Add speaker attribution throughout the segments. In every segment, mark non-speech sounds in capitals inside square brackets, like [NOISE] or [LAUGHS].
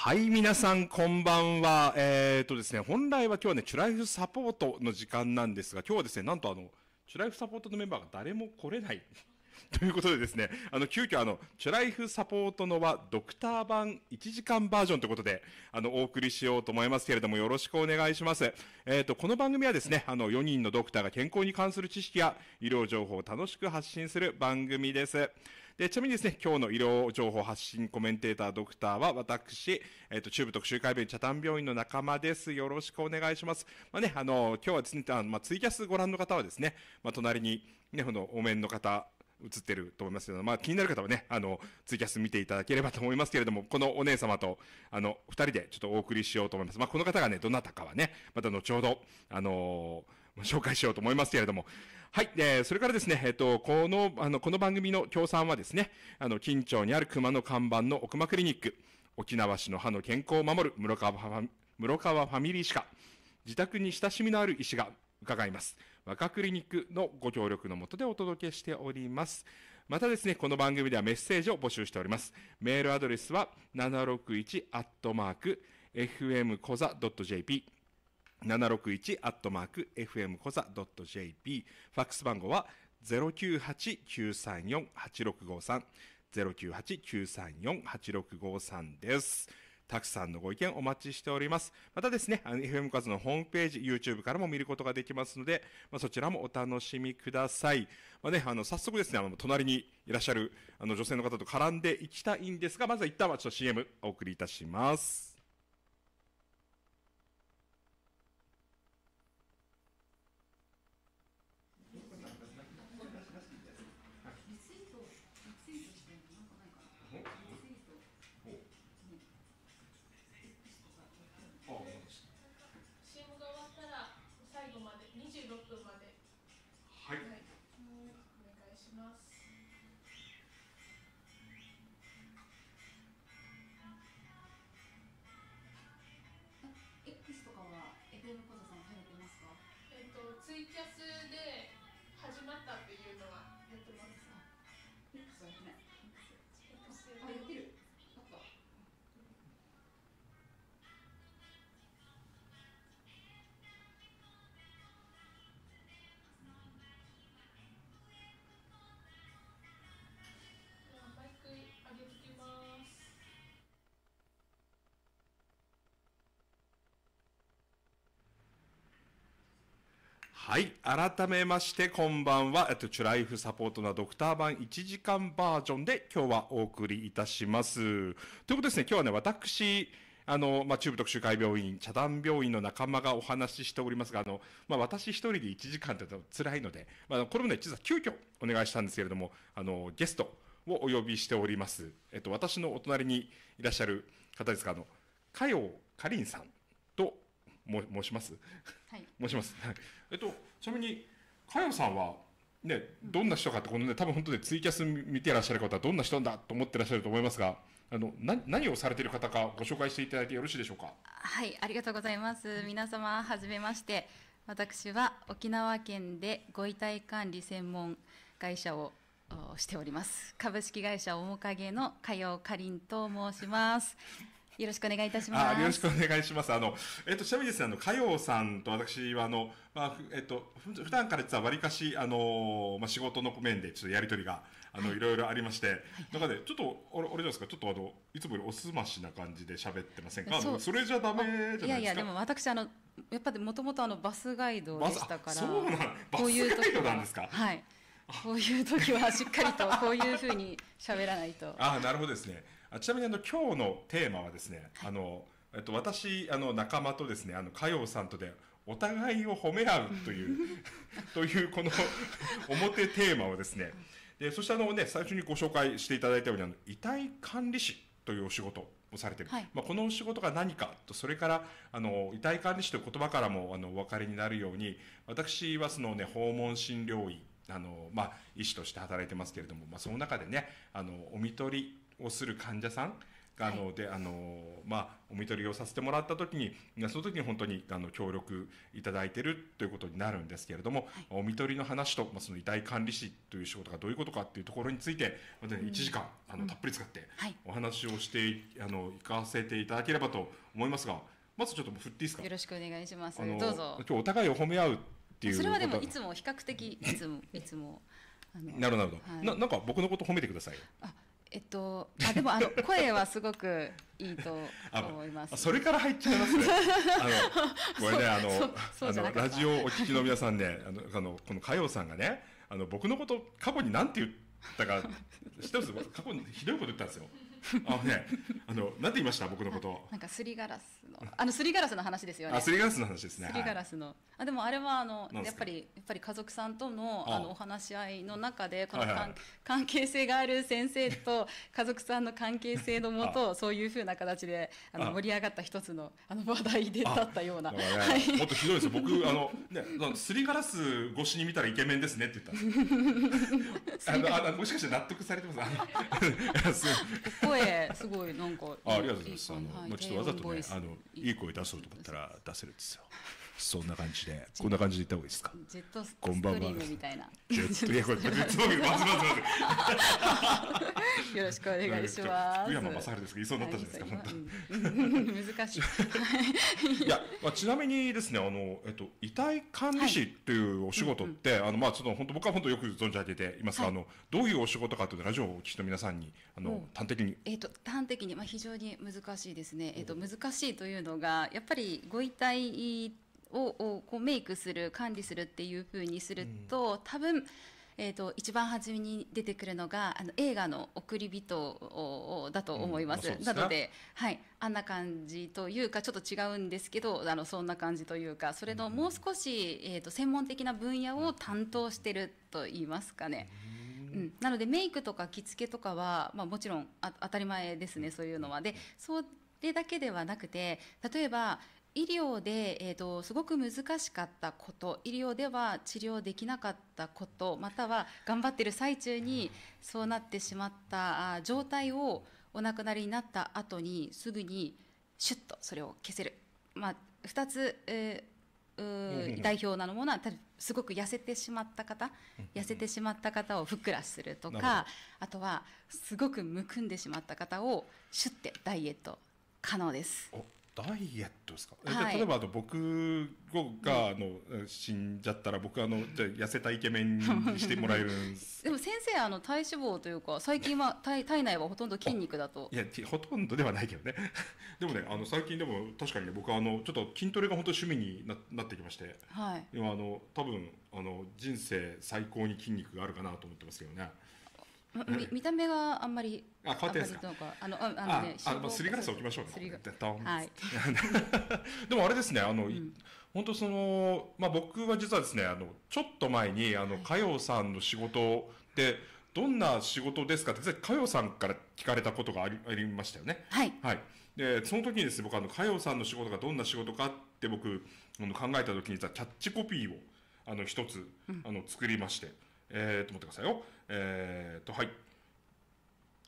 Speaker 1: はい、皆さん、こんばんは。えっ、ー、とですね、本来は今日はね、チュライフサポートの時間なんですが、今日はですね、なんとあの、チュライフサポートのメンバーが誰も来れない。[LAUGHS] ということでですね、あの、急遽あの、チュライフサポートのは、ドクター版1時間バージョンということで、あの、お送りしようと思いますけれども、よろしくお願いします。えっ、ー、と、この番組はですね、あの、4人のドクターが健康に関する知識や、医療情報を楽しく発信する番組です。で、ちなみにですね、今日の医療情報発信コメンテーター、ドクターは私、えっ、ー、と、中部特集会病院、茶炭病院の仲間です。よろしくお願いします。まあね、あの、今日はですね、あのまあ、ツイキャスご覧の方はですね、まあ、隣に、ね、この、お面の方、映ってると思いますけど、まあ気になる方はね、あの、ツイキャス見ていただければと思いますけれども、このお姉様と、あの、二人でちょっとお送りしようと思います。まあこの方がね、どなたかはね、また後ほど、あのー紹介しようと思いますけれども。はい。えー、それからですね、えっ、ー、と、この、あの、この番組の協賛はですね、あの、近町にある熊の看板の奥間クリニック、沖縄市の歯の健康を守る室川ファ室川ファミリー歯科、自宅に親しみのある医師が伺います。若クリニックのご協力のもとでお届けしております。またですね、この番組ではメッセージを募集しております。メールアドレスは761アットマーク fmcoza.jp 761-fmcosa.jp。ファックス番号は098-934-8653。098-934-8653です。たくさんのご意見お待ちしております。またですね、FM カズのホームページ、YouTube からも見ることができますので、まあ、そちらもお楽しみください。まあね、あの、早速ですね、あの、隣にいらっしゃる、あの、女性の方と絡んでいきたいんですが、まずは一旦はちょっと CM お送りいたします。
Speaker 2: イキャスで始まったっていうのはやってます。
Speaker 1: はい。改めまして、こんばんは。えっと、チュライフサポートなドクター版1時間バージョンで今日はお送りいたします。ということですね、今日はね、私、あの、まあ、中部特集会病院、茶壇病院の仲間がお話ししておりますが、あの、まあ、私一人で1時間って辛いので、まあ、これもね、実は急遽お願いしたんですけれども、あの、ゲストをお呼びしております。えっと、私のお隣にいらっしゃる方ですが、あの、かよかりんさん。申します、はい、申します、えっとちなみに佳代さんはね、どんな人かってこのね多分本当でツイキャス見てらっしゃる方はどんな人だと思ってらっしゃると思いますがあのな何をされている方かご紹介していただいてよろしいでしょうか
Speaker 2: はいありがとうございます皆様はじめまして私は沖縄県でご遺体管理専門会社をしております株式会社面影の佳代かりんと申しますよろしくお願いいたします。よろしくお
Speaker 1: 願いします。あの、えっと、ちなみにですね、あの、かようさんと私は、あの、まあ、えっと、普段から実はわりかし、あの、まあ、仕事の面でちょっとやりとりが、あの、はい、いろいろありまして、中、は、で、いはい、ちょっと、俺、俺じゃないですか、ちょっとあの、いつもよりおすましな感じで喋ってませんかそそれじゃダメじゃないですか。いやいや、で
Speaker 2: も私、あの、やっぱりもともとあの、バスガイドでしたから、そうなんこういう時なんですかはい。こういう時はしっかりとこういうふうに喋らないと。
Speaker 1: あなるほどですね。あちなみにあの今日のテーマはですね、はい、あのえっと、私あの仲間とですねあの佳代さんとでお互いを褒め合うという [LAUGHS] というこの表テーマをですねでそしてあの、ね、最初にご紹介していただいたようにあの遺体管理士というお仕事をされてる、はい、まあ、このお仕事が何かとそれからあの遺体管理士という言葉からもあのお分かりになるように私はその、ね、訪問診療医あの、まあ、医師として働いてますけれども、まあ、その中でねあのお看取りをする患者さんあの、はい、で、あの、まあ、お見取りをさせてもらったときに、その時に本当に、あの、協力いただいてるということになるんですけれども、はい、お見取りの話と、まあ、その遺体管理士という仕事がどういうことかっていうところについて、まね、1時間、あの、たっぷり使って、お話をして、い、あの、行かせていただければと思いますが、まずちょっと振っていいですかよろ
Speaker 2: しくお願いします。どうぞ。
Speaker 1: 今日お互いを褒め合うっていう。それはでも、いつ
Speaker 2: も比較的、いつも、いつも。
Speaker 1: なるほど、はい、ななんか僕のこと褒めてくださいあ
Speaker 2: えっと、あでもあの声はすごくいいと [LAUGHS] 思
Speaker 1: います。それから入っちゃいますね。[LAUGHS] あのこれねあのあのラジオお聞きの皆さんねあのあのこの加代さんがねあの僕のこと過去になんて言ったか知ってます過去にひどいこと言ったんですよ。あのね、あの、なんて言いました僕のこと。[LAUGHS]
Speaker 2: なんかすりガラスの、あのすりガラスの話ですよね。あ、すりガラスの話ですね。すりガラスの、はい、あ、でもあれはあの、やっぱり、やっぱり家族さんとの、あのお話し合いの中で、この、はいはい、関係性がある先生と。[LAUGHS] 家族さんの関係性のもとそういうふうな形で、あの盛り上がった一つの、あの話題でだったような。はい、もっとひどいですよ。僕、あの、
Speaker 1: ね、すりガラス越しに見たらイケメンですねって言った。[LAUGHS] あの、あの、もしかして納得されてます。あの、す。
Speaker 2: 声すごいなんかあありがとうございますあの、はい、ちょっとわざとねあの
Speaker 1: いい声出そうと思ったら出せるんですよそんな感じで、こんな感じでいった方がいいですか。
Speaker 2: ジェットストリームみたいな。ジェット、いや、これ、別に、まずまずまず。よろしくお願いします。福山雅治ですが、いそうになったじゃないですか、本当。難しい。
Speaker 1: いや、まあ、ちなみにですね、あの、えっと、遺体管理士っていうお仕事って、あの、まあ、ちょっと、本当、僕は本当よく存じ上げていますが、あの、どういうお仕事かというラジオをお聞きの皆さんに、あの、端的に。
Speaker 2: えっと、端的に、まあ、非常に難しいですね。えっと、難しいというのが、やっぱり、ご遺体。ををこうメイクする管理するっていうふうにすると、うん、多分えーと、一番初めに出てくるのがあの映画の「送り人」だと思いますうんすなので、はい、あんな感じというかちょっと違うんですけどあのそんな感じというかそれのもう少し、えーと、と専門的な分野を担当してると言いますかね。うん、なのでメイクとか着付けとかは、まあ、もちろんあ当たり前ですねそういうのは。でそれだけではなくて例えば、医療で、えーと、すごく難しかったこと医療では治療できなかったことまたは頑張ってる最中にそうなってしまった状態をお亡くなりになった後にすぐにシュッとそれを消せる、まあ、2つ、えー、代表なのものはすごく痩せてしまった方痩せてしまった方をふっくらするとかあとはすごくむくんでしまった方をシュッてダイエット可能です。
Speaker 1: ダイエットですか、はい、例えばあの僕があの、死んじゃったら僕あのじゃ痩せたイケメンにしてもらえる [LAUGHS]
Speaker 2: でも先生あの体脂肪というか最近は [LAUGHS] 体体内はほとんど筋肉だと
Speaker 1: いやほとんどではないけどね [LAUGHS] でもねあの最近でも確かにね僕あのちょっと筋トレが本当趣味にななってきまして、はい、今あの多分あの人生最高に筋肉があるかなと思ってますけどね
Speaker 2: 見見た目があんまりあ変ってですかあのあのねああのすりガラ
Speaker 1: ス置きましょうねはい、[LAUGHS] でもあれですねあの、うん、本当そのまあ僕は実はですねあのちょっと前にあの佳代さんの仕事で、どんな仕事ですかって実佳代さんから聞かれたことがありありましたよねはい、はい、でその時にですね僕あの佳代さんの仕事がどんな仕事かって僕考えた時にキャッチコピーをあの一つ、あの作りまして、うん、えー、と思ってくださいよえー、っと、はい。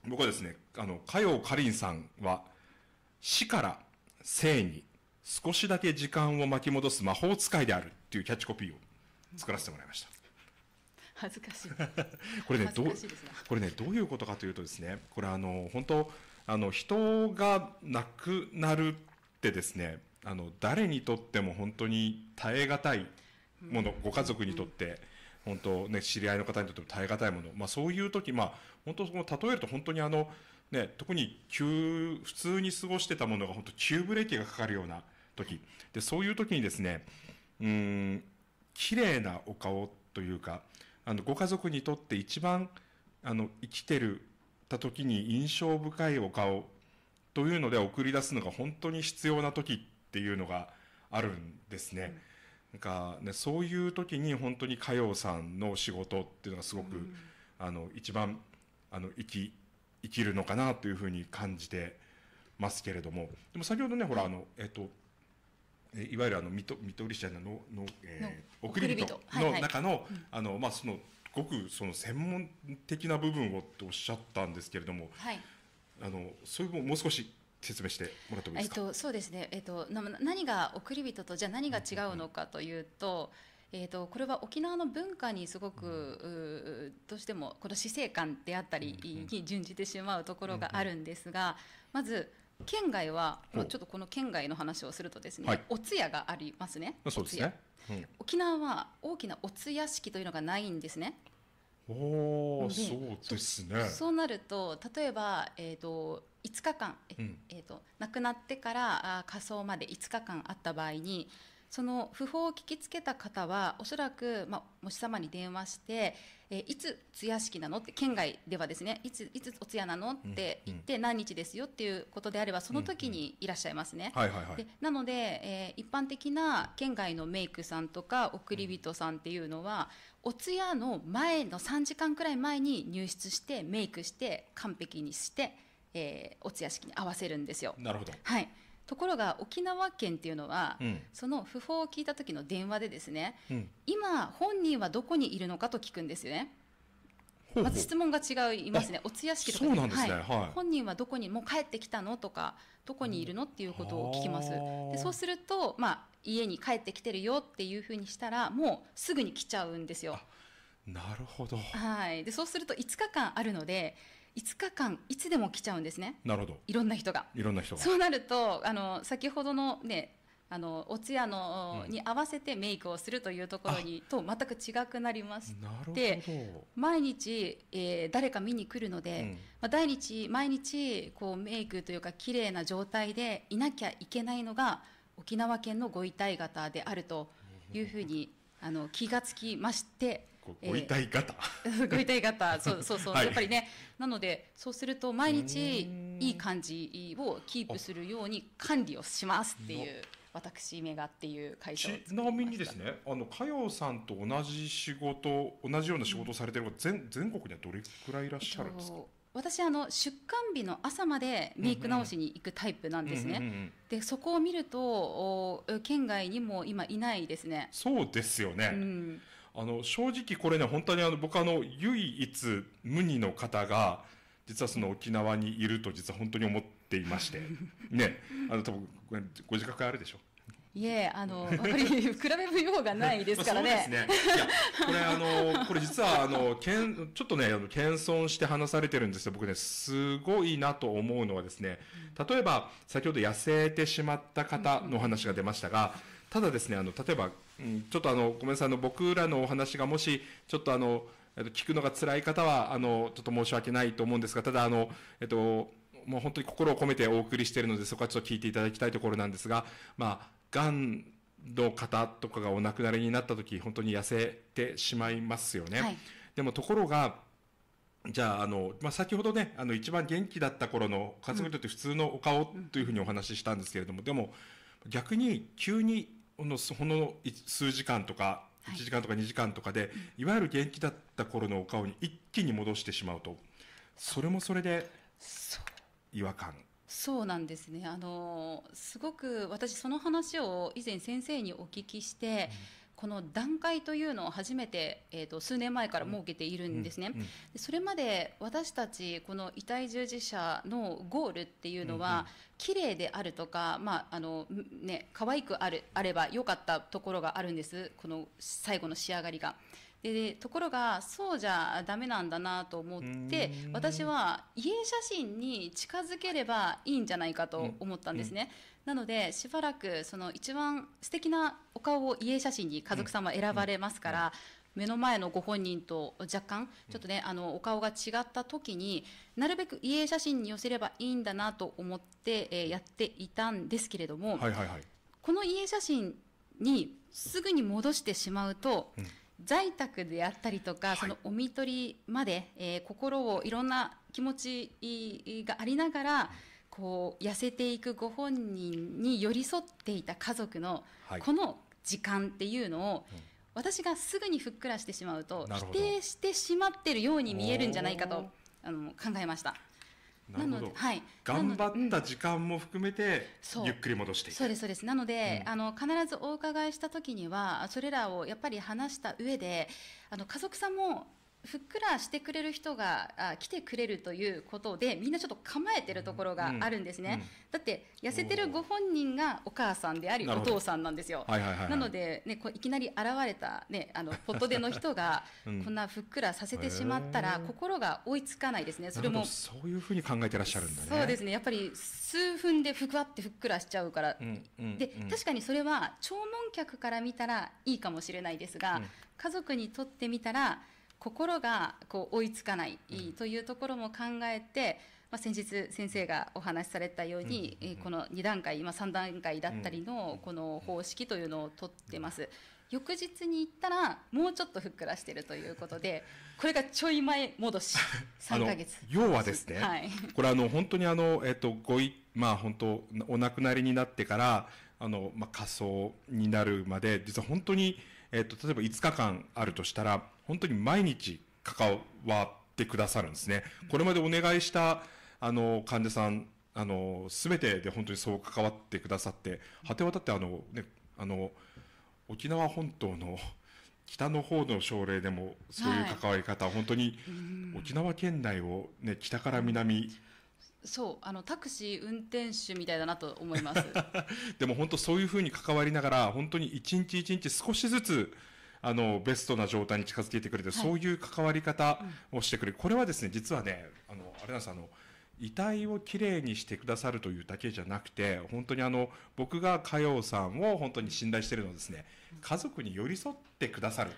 Speaker 1: 僕はですね、あの、かようかりんさんは、死から生に少しだけ時間を巻き戻す魔法使いであるっていうキャッチコピーを作らせてもらいました。
Speaker 2: 恥ずかしい。[LAUGHS] これね、どう、
Speaker 1: これね、どういうことかというとですね、これあの、本当あの、人が亡くなるってですね、あの、誰にとっても本当に耐え難いもの、ご家族にとって、本当ね、知り合いの方にとっても耐え難いもの、まあ、そういう時、まあ、本当その例えると本当にあの、ね、特に急、普通に過ごしてたものが本当急ブレーキがかかるような時、で、そういう時にですね、うん、綺麗なお顔というか、あの、ご家族にとって一番、あの、生きてる、た時に印象深いお顔というので送り出すのが本当に必要な時っていうのがあるんですね。なんかね、そういう時に本当に佳代さんの仕事っていうのがすごく、うん、あの一番あの生き生きるのかなというふうに感じてますけれどもでも先ほどねほらあの、えっといわゆるあの見取り者ののの、えー、送り人の中の、あのまあそのごくその専門的な部分をっておっしゃったんですけれども、はい、あのそういうもう少し説明してもらってもいいですか、
Speaker 2: えっと、そうですね、えっと、な、何が送り人とじゃ何が違うのかというと、えーと、これは沖縄の文化にすごく、どうしてもこの死生観であったりに準じてしまうところがあるんですが、まず県外は、まあ、ちょっとこの県外の話をするとですね、お通夜がありますね沖縄は大きなお通夜式というのがないんですね。
Speaker 1: おそうですねそう
Speaker 2: なると例えば、えーと、5日間、うん、えーと、亡くなってから火葬まで5日間あった場合にその訃報を聞きつけた方はおそらく、まあ、もし様に電話して、えー、いつ通夜式なのって県外ではですねいついつお通夜なのって言って、何日ですよっていうことであればその時にいらっしゃいますね。なので、えー、一般的な県外のメイクさんとか送り人さんっていうのは、うん、お通夜の前の3時間くらい前に入室してメイクして完璧にして。えー、お通夜式に合わせるんですよ。なるほど、はいところが沖縄県っていうのは、うん、その訃報を聞いた時の電話でですね、うん、今本人はどこにいるのかと聞くんですよね。まず質問が違いますね、お通夜式とかで、で本人はどこに、もう帰ってきたのとか、どこにいるのっていうことを聞きます、でそうすると、まあ、家に帰ってきてるよっていうふうにしたら、もうすぐに来ちゃうんですよ。
Speaker 1: なるほど、
Speaker 2: はい、でそうすると5日間あるので、5日間いつでも来ちゃうんですねなるほどいろんな人が
Speaker 1: いろんな人がそ
Speaker 2: うなるとあの先ほどのねあのお通夜の、うん、に合わせてメイクをするというところにと全く違くなりますなるほど毎日、えー、誰か見に来るので、うん、まあ、毎日毎日こうメイクというか綺麗な状態でいなきゃいけないのが沖縄県のご遺体型であるというふうに、あの気がつきましてご遺体型、えー、ご遺体型 [LAUGHS] そうそうそう、はい、やっぱりねなのでそうすると毎日いい感じをキープするように管理をしますっていう私メガっていう会社ち
Speaker 1: なみにですねあの佳代さんと同じ仕事同じような仕事をされてる方、ん、全全国にはどれくらいいらっしゃるんですか、えっと
Speaker 2: 私あの出刊日の朝までメイク直しに行くタイプなんですね。うんうんうん、でそこを見るとお県外にも今いないですね。
Speaker 1: そうですよね。うん、あの、正直これね、本当にあの、僕あの、唯一無二の方が、実はその沖縄にいると実は本当に思っていまして、[LAUGHS] ね、あの、多分ご自覚あるでしょ
Speaker 2: いえ、あの、やっぱり [LAUGHS] 比べようがないですからね。そうですね。
Speaker 1: これあの、これ実はあの、けん、ちょっとね、あの、謙遜して話されてるんですよ。僕ね、すごいなと思うのはですね、例えば、先ほど痩せてしまった方の話が出ましたが、ただですね、あの、例えば、うん、ちょっとあのごめんなさいあの僕らのお話がもしちょっとあの聞くのが辛い方はあのちょっと申し訳ないと思うんですがただあのえっともう本当に心を込めてお送りしているのでそこはちょっと聞いていただきたいところなんですがまあがんの方とかがお亡くなりになった時本当に痩せてしまいますよね。はい、でもところがじゃあ、あの、まあ、先ほどね、あの、一番元気だった頃の、勝村にとって普通のお顔というふうにお話ししたんですけれども、うん、でも、逆に、急にのほの数時間とか、1時間とか2時間とかで、いわゆる元気だった頃のお顔に一気に戻してしまうと、それもそれで違和感。
Speaker 2: そうなんですねあのすごく私その話を以前先生にお聞きして、うんこの段階というのを初めて、えーと、数年前から設けているんですね、うんうん、それまで私たちこの遺体従事者のゴールっていうのは、うんうん、綺麗であるとか、まああのね可愛くあるあれば良かったところがあるんですこの最後の仕上がりが。でところがそうじゃダメなんだなと思って私は家写真に近づければいいんじゃないかと思ったんですね。うんうんなのでしばらくその一番素敵なお顔を家写真に家族様選ばれますから、目の前のご本人と若干ちょっとね、あのお顔が違った時になるべく家写真に寄せればいいんだなと思って、えー、やっていたんですけれども、はいはいはい、この家写真にすぐに戻してしまうと、うん在宅であったりとか、そのお見取りまで、はい、えー、心をいろんな気持ちがありながら、こう痩せていくご本人に寄り添っていた家族のこの時間っていうのを、私がすぐにふっくらしてしまうと否定してしまってるように見えるんじゃないかとあの考えました。
Speaker 1: なので、はい、頑張った時間も含めて、うん、ゆっくり戻してそう
Speaker 2: ですそうですなので、うん、あの必ずお伺いした時にはそれらをやっぱり話した上であの家族さんもふっくらしてくれる人があ来てくれるということでみんなちょっと構えてるところがあるんですね、うんうん、だって痩せてるご本人がお母さんでありお父さんなんですよ、はいはいはいはい、なので、ね、こいきなり現れた、ね、あの [LAUGHS] ポットでの人がこんなふっくらさせてしまったら、心が追いつかないですねそれもそ
Speaker 1: ういうふうに考えてらっしゃるんだねそうです
Speaker 2: ねやっぱり数分でふくわってふっくらしちゃうから、う
Speaker 1: んうん、で確かに
Speaker 2: それは弔問客から見たらいいかもしれないですが、家族にとってみたら心がこう追いつかないというところも考えて、まあ、先日先生がお話しされたように、うんうん、この2段階、まあ、3段階だったりのこの方式というのを取ってます。翌日に行ったらもうちょっとふっくらしてるということで [LAUGHS] これがちょい前戻し
Speaker 1: 3ヶ月要はですね、はい、これあの本当にあの、えっと、ごいまあ本当お亡くなりになってからあの、まあ、仮想になるまで実は本当に、えっと、例えば5日間あるとしたら本当に毎日関わってくださるんですね。これまでお願いした、あの、患者さん、あの、すべてで本当にそう関わってくださって、果てはだってあの、ね、あの、沖縄本島の北の方の症例でもそういう関わり方、はい、本当に沖縄県内を、ね、北から南
Speaker 2: そうあのタクシー運転手みたいだなと思います
Speaker 1: [LAUGHS] でも本当そういうふうに関わりながら本当に一日一日少しずつあの、ベストな状態に近づけてくれて、はい、そういう関わり方をしてくれる。これはですね、実はね、あの、あれなんです、あの、遺体をきれいにしてくださるというだけじゃなくて、本当にあの、僕が佳代さんを本当に信頼しているのはですね、家族に寄り添ってくださる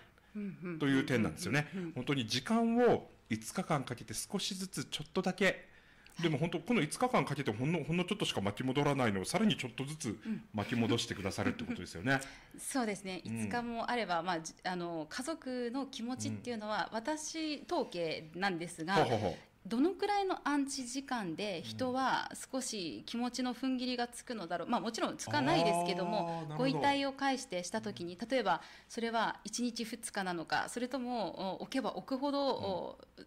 Speaker 1: という点なんですよね。本当に時間を5日間かけて少しずつちょっとだけでも本当、この5日間かけてほんの、ほんのちょっとしか巻き戻らないのを、さらにちょっとずつ巻き戻してくださるってことですよね。
Speaker 2: そうですね。5日もあれば、まあ、あの、家族の気持ちっていうのは、私、統計なんですが、ほうほうどのくらいの安置時間で人は少し気持ちの踏ん切りがつくのだろう、まあ、もちろんつかないですけどもご遺体を介してした時に例えばそれは1日2日なのかそれとも置けば置くほど、うん、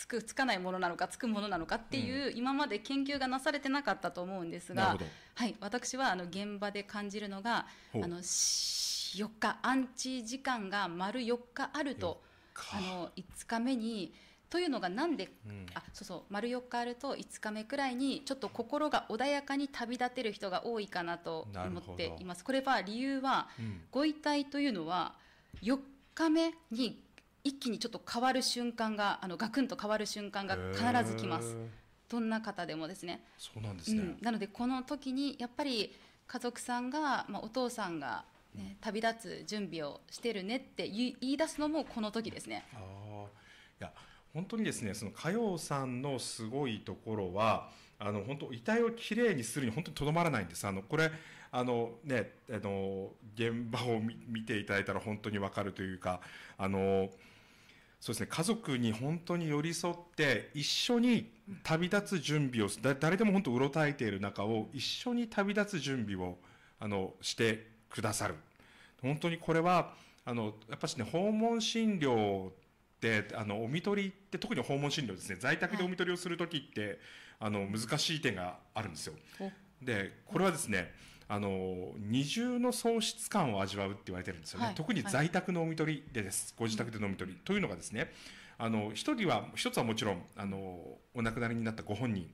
Speaker 2: つくつかないものなのかつくものなのかっていう、うん、今まで研究がなされてなかったと思うんですが、はい、私はあの現場で感じるのがあの4日アンチ時間が丸4日あるとあの5日目にというのがなんで、うん、あそうそう丸4日あると5日目くらいにちょっと心が穏やかに旅立てる人が多いかなと思っています。これは理由は、うん、ご遺体というのは4日目に一気にちょっと変わる瞬間があのガクンと変わる瞬間が必ず来ますどんな方でもですね
Speaker 1: そうなんですね、うん、
Speaker 2: なのでこの時にやっぱり家族さんが、まあ、お父さんがね、うん、旅立つ準備をしてるねって言い出すのもこの時ですね。
Speaker 1: ああいや本当にですねその佳代さんのすごいところはあの本当遺体をきれいにするに本当にとどまらないんですあのこれあのねあの現場を見ていただいたら本当にわかるというかあの。そうですね、家族に本当に寄り添って、一緒に旅立つ準備を、だ誰でも本当うろたえている中を、一緒に旅立つ準備を、あの、してくださる。本当にこれは、あの、やっぱしね、訪問診療っあの、お見取りって特に訪問診療ですね、在宅でお見取りをする時って、はい、あの、難しい点があるんですよ。で、これはですね、あの二重の喪失感を味わうって言われてるんですよね、はい、特に在宅の飲み取りでです、はい、ご自宅で飲み取り、というのがですねあの一人は一つはもちろんあのお亡くなりになったご本人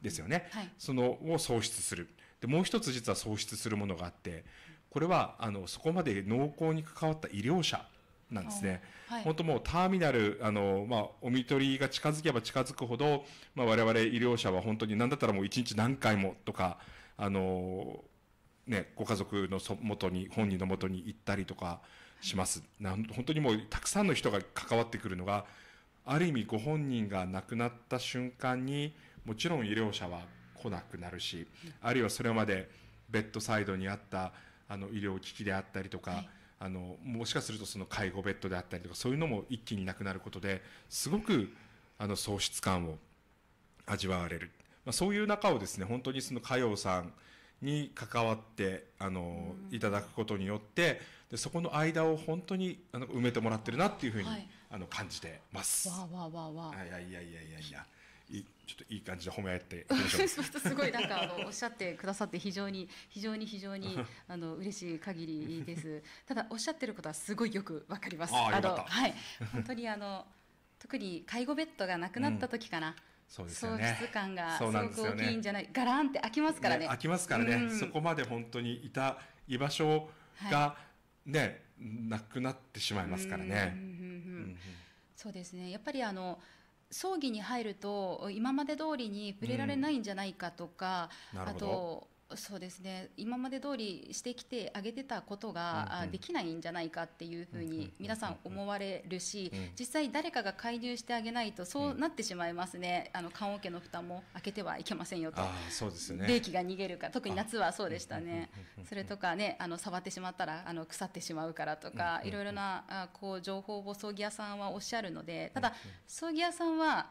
Speaker 1: ですよね、はい、そのを喪失するでもう一つ実は喪失するものがあってこれはあのそこまで濃厚に関わった医療者なんですね、はい、本当もうターミナルあの、まあ、お見取りが近づけば近づくほど、まあ、我々医療者は本当に何だったらもう一日何回もとかあのね、ご家族のそ元に、本人の元に行ったりとかします。なん本当にもうたくさんの人が関わってくるのが、ある意味ご本人が亡くなった瞬間に、もちろん医療者は来なくなるし、あるいはそれまでベッドサイドにあったあの医療機器であったりとか、はい、あのもしかするとその介護ベッドであったりとかそういうのも一気になくなることですごくあの喪失感を味わわれる、まあ、そういう中をですね本当にその佳代さんに関わってあの、いただくことによってでそこの間を本当にあの埋めてもらってるなっていうふうに、はい、あの感じてます。わわわわいやいやいやいやいや。いちょっといい感じで褒め合っていき [LAUGHS]
Speaker 2: すごいなんかあのおっしゃってくださって非常に非常に非常に [LAUGHS] あの嬉しい限りですただおっしゃってることはすごいよくわかりますあのはい本当にあの特に介護ベッドがなくなった時かな、うん
Speaker 1: そうですよね、喪失感がすごく大きいんじ
Speaker 2: ゃない、ね、ガランって開きますからね、ね、開きますからね、うん、そこ
Speaker 1: まで本当にいた居場所がね、はい、なくなってしまいますからね。
Speaker 2: そうですねやっぱりあの葬儀に入ると今まで通りに触れられないんじゃないかとか、うん、あとそうですね今まで通りしてきてあげてたことが、うできないんじゃないかっていうふうに皆さん思われるし、実際誰かが介入してあげないとそうなってしまいますね、あの棺桶の蓋も開けてはいけませんよと
Speaker 1: そうです、ね、冷気
Speaker 2: が逃げるか特に夏はそうでしたね、それとかねあの触ってしまったらあの腐ってしまうからとか、いろいろなあこう情報を葬儀屋さんはおっしゃるのでただ、葬儀屋さんは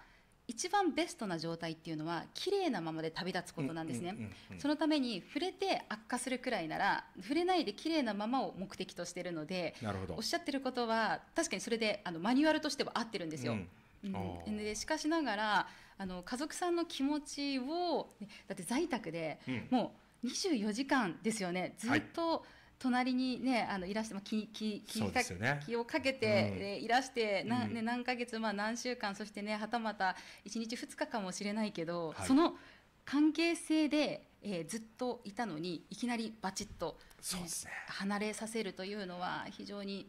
Speaker 2: 一番ベストな状態っていうのは綺麗なままで旅立つことなんですね、うんうんうんうん、そのために触れて悪化するくらいなら触れないで綺麗なままを目的としているのでなるほどおっしゃってることは確かにそれであのマニュアルとしては合ってるんですよ。うんうん、でしかしながらあの家族さんの気持ちをだって在宅で、もう24時間ですよねずっと、はい隣にねあのいらして、気気気気をかけて、うんいらしてな、ね、何ヶ月、まあ、何週間そしてねはたまた1日2日かもしれないけど、はい、その関係性で、えー、ずっといたのにいきなりバチッと、ねね、離れさせるというのは非常に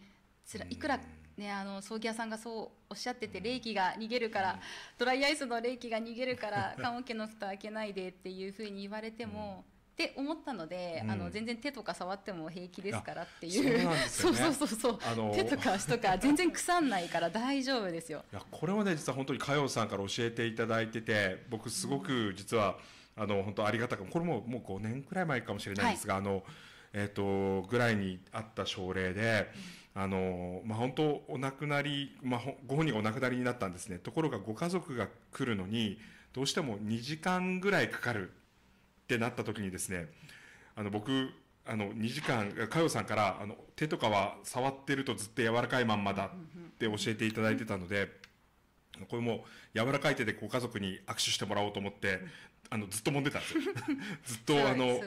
Speaker 2: いくらね、あの葬儀屋さんがそうおっしゃってて、冷気が逃げるから、うん、ドライアイスの冷気が逃げるから棺桶の蓋開けないでっていうふうに言われても。うんって思ったので、うん、あの全然手とか触っても平気ですからっていうそう、ね、そうそうそうあの手とか足とか [LAUGHS] 全然腐んないから大丈夫ですよ。
Speaker 1: いやこれはね実は本当に佳代さんから教えていただいてて僕すごく実は、あの本当ありがたくこれももう5年くらい前かもしれないんですが、はい、あのえっ、ー、とぐらいにあった症例で。あのまあ、本当お亡くなり、まあ、ご本人がお亡くなりになったんですねところがご家族が来るのにどうしても2時間ぐらいかかるってなった時にですね、あの、僕、あの、2時間、かよさんから、あの、手とかは触ってるとずっと柔らかいまんまだって教えていただいてたので、これも柔らかい手でご家族に握手してもらおうと思って、あの、ずっと揉んでたんですよ。[LAUGHS]
Speaker 2: ずっと、あの、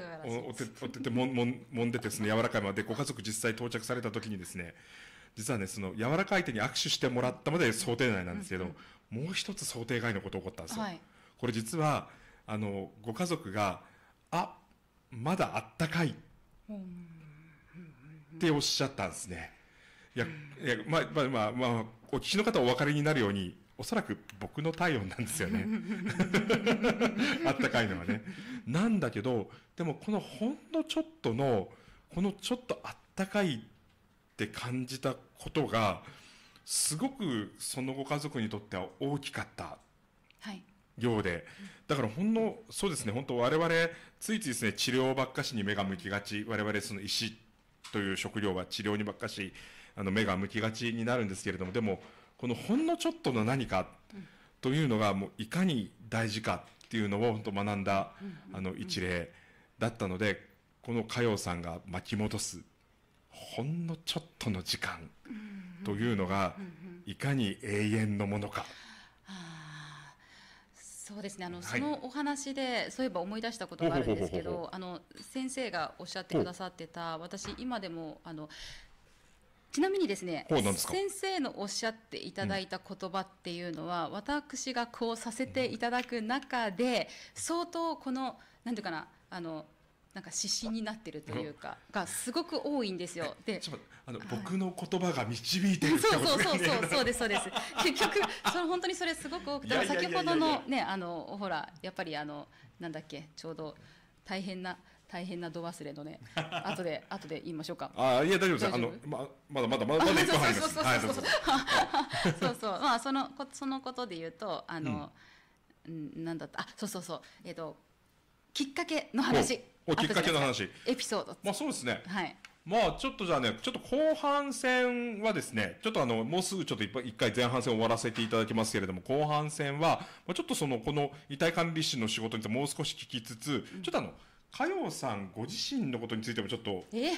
Speaker 1: お手、お手もん、もん、揉んでて、その柔らかいままで、ご家族実際到着された時にですね、実はね、その柔らかい手に握手してもらったまで想定内なんですけど、もう一つ想定外のこと起こったんですよ。はい、これ実は、あの、ご家族が、あまだあったかいっておっしゃったんですね。いや、いやまあ、まあ、まあ、まあ、お聞きの方お分かりになるように、おそらく僕の体温なんですよね。[LAUGHS] あったかいのはね。なんだけど、でもこのほんのちょっとの、このちょっとあったかいって感じたことが、すごくそのご家族にとっては大きかった。はい。うで。だからほんの、そうですね、本当我々、ついついですね、治療ばっかしに目が向きがち、我々その石という食料は治療にばっかし、あの目が向きがちになるんですけれども、でも、このほんのちょっとの何かというのが、もういかに大事かっていうのを本当学んだ、あの一例だったので、この佳代さんが巻き戻す、ほんのちょっとの時間というのが、いかに永遠のものか。
Speaker 2: そうですねあの、はい、そのお話でそういえば思い出したことがあるんですけどあの先生がおっしゃってくださってた私今でもあのちなみにですね先生のおっしゃっていただいた言葉っていうのは、うん、私がこうさせていただく中で相当この何て言うかなあのなんか指針になってるというかがすごく多いんですよ。で、
Speaker 1: あの、はい、僕の言葉が導いてるそうそうそうそうそうですそうです。
Speaker 2: 結局その本当にそれすごく多くて、先ほどのねあのほらやっぱりあのなんだっけちょうど大変な大変な度忘れのね、[LAUGHS] 後で後で言いましょうか。あいや大丈夫です。あの
Speaker 1: ままだまだまだまだそうそうそうます。
Speaker 2: [LAUGHS] そうそうまあそのこそのことで言うとあの、うん、なんだったあそうそうそうえっ、ときっかけの話おきっかけの話エピソードまあそうですねはい
Speaker 1: まあちょっとじゃあね、ちょっと後半戦はですね、ちょっとあの、もうすぐちょっと一回前半戦終わらせていただきますけれども、後半戦は、ちょっとその、この遺体管理士の仕事についてもう少し聞きつつ、うん、ちょっとあの、かようさんご自身のことについてもちょっと、え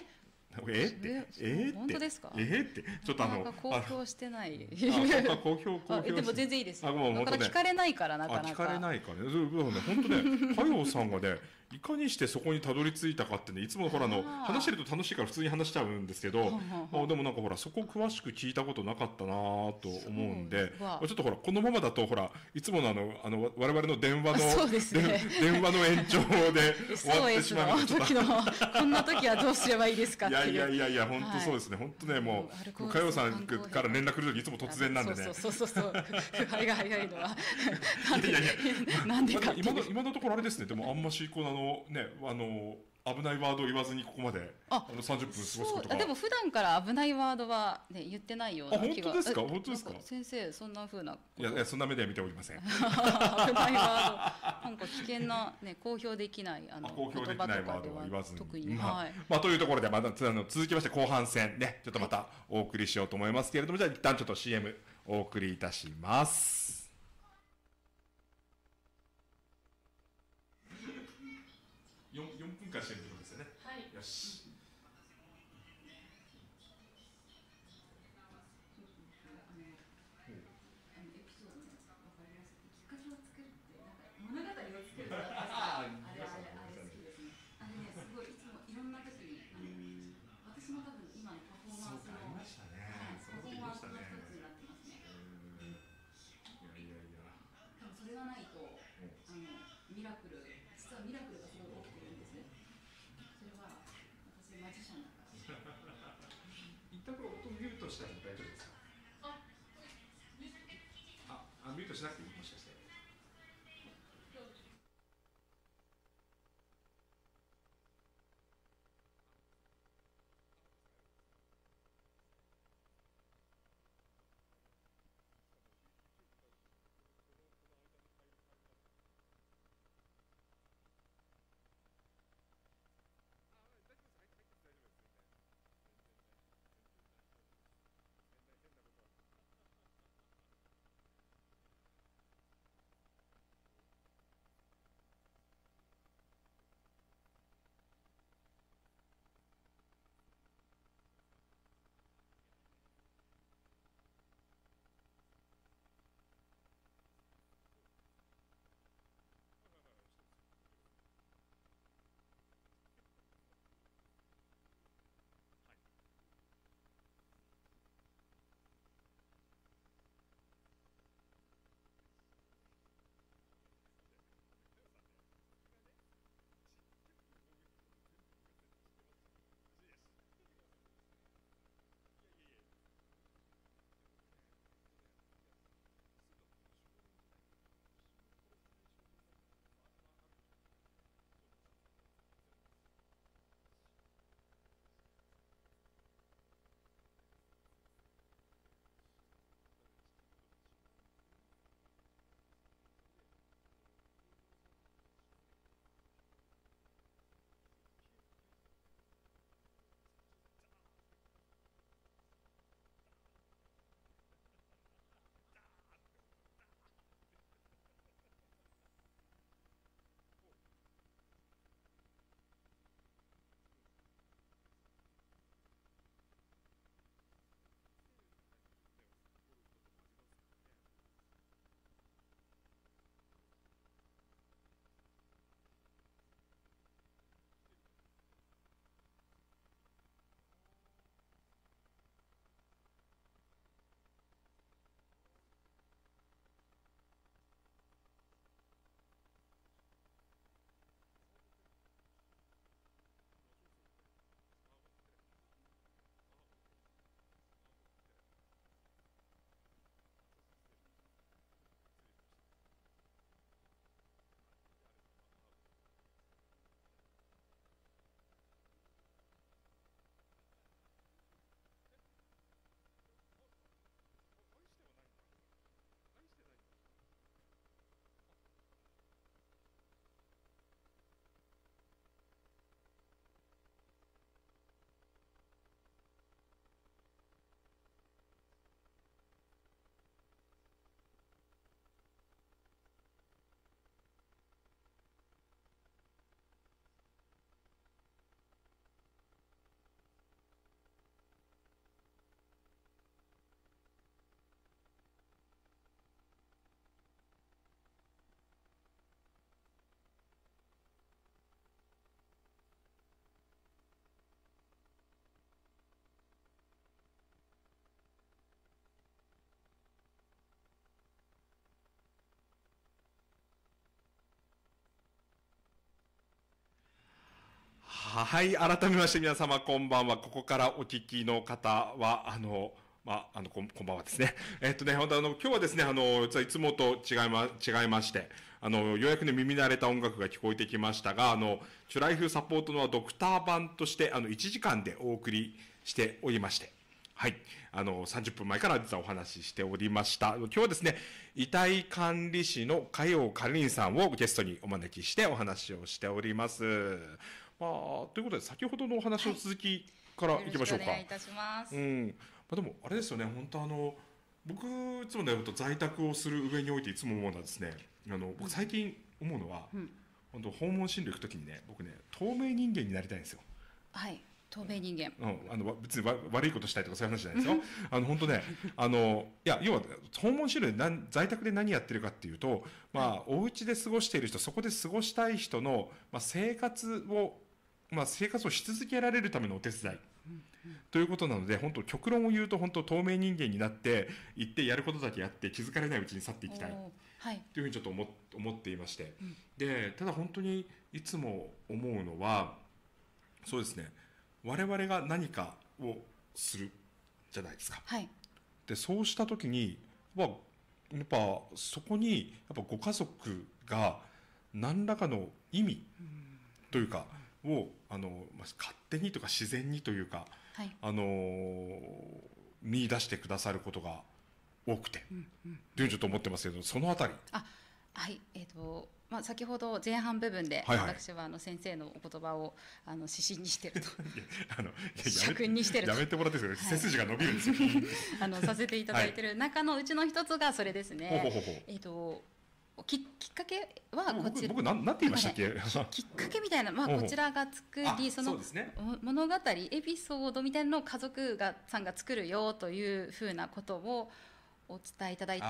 Speaker 1: えってえって本当ですかえってちょっとあの公表
Speaker 2: してない
Speaker 1: 公表公表 [LAUGHS] でも全然いいですよだから聞かれ
Speaker 2: ないからなかなか聞かれな
Speaker 1: いからねそうね本当ね佳代 [LAUGHS] さんがねいかにしてそこにたどり着いたかってね、いつもほら、の、話してると楽しいから普通に話しちゃうんですけど、あでもなんかほら、そこ詳しく聞いたことなかったなと思うんで、ちょっとほら、このままだとほら、いつものあの、あの、我々の電話の、ね、電話の延長で終わってしまう。そう時の、
Speaker 2: こんな時はどうすればいいですかいやいやいやいや、本当そうです
Speaker 1: ね。本当ね、もう、かよさんから連絡する時いつも突然なんでね。そ
Speaker 2: うそうそう。腐敗が早いのは。
Speaker 1: [LAUGHS] いやいやいや。[LAUGHS] なんでか今の、今のところあれですね、でもあんまし、このあの、ねあの危ないワードを言わずにここまであの30分過ごすことがでも
Speaker 2: 普段から危ないワードは、ね、言ってないような気が本当ですか本当ですか先生そんなふうな
Speaker 1: いやいや、そんな目では見ておりません [LAUGHS] 危ないワ
Speaker 2: ードなんか危険な、ね、公表できないあの公表できないワードは言わずに特に、まあ、はい、
Speaker 1: まあ、というところでまたあの続きまして後半戦ねちょっとまたお送りしようと思いますけれども、じゃあ一旦ちょっと CM お送りいたします化してるっですよね、はい、よしはい、改めまして皆様こんばんは。ここからお聞きの方は、あの、まあ、あの、こん、こんばんはですね。えっとね、本当あの、今日はですね、あの、いつもと違いま、違いまして、あの、ようやくね、耳慣れた音楽が聞こえてきましたが、あの、チュライフサポートのドクター版として、あの、1時間でお送りしておりまして、はい。あの、30分前から実はお話ししておりました。今日はですね、遺体管理士の加陽かりんさんをゲストにお招きしてお話をしております。まあ、ということで、先ほどのお話の続きからいきましょうか。まあ、でも、あれですよね、本当あの、僕、いつもね、在宅をする上において、いつも思うのはですね、あの、僕、最近思うのは、うん、本当、訪問診療行くときにね、僕ね、透明人間になりたいんですよ。
Speaker 2: はい。透明人間。
Speaker 1: うん、あの別にわ悪いことしたいとかそういう話じゃないですよ。あの本当ね、あのいや要は訪問診療で何在宅で何やってるかっていうと、まあ、お家で過ごしている人、そこで過ごしたい人のまあ生活をまあ、生活をし続けられるためのお手伝い。ということなので、本当、極論を言うと、本当、透明人間になって、行ってやることだけやって、気づかれないうちに去っていきたい、はい、というふうにちょっと思思っていまして、うん、でただ本当にいつも思うのは、そうですね、我々が何かをするじゃないですか。はい、でそうした時にやっぱやっぱそこにやっぱご家族が何らかの意味というか、うんをあの勝手にとか自然にというか、はい、あの見出してくださることが多くて、うんうん、というちょっと思ってますけどそのあたり。あ
Speaker 2: はいえーとまあ、先ほど前半部分で私はあの先生のお言葉をあの指針にしてると
Speaker 1: [LAUGHS] あの主君にしてるやめてもらってですけど、背筋が伸びるんですよ
Speaker 2: [LAUGHS] あのさせていただいてる中のうちの一つがそれですね。ほほえーとききっかけはこちら僕なんなんて言いましたっ
Speaker 1: け、きっか
Speaker 2: けみたいな、まあ、こちらが作りその、物語エピソードみたいなのを家族がさんが作るよというふうなことをお伝えいただい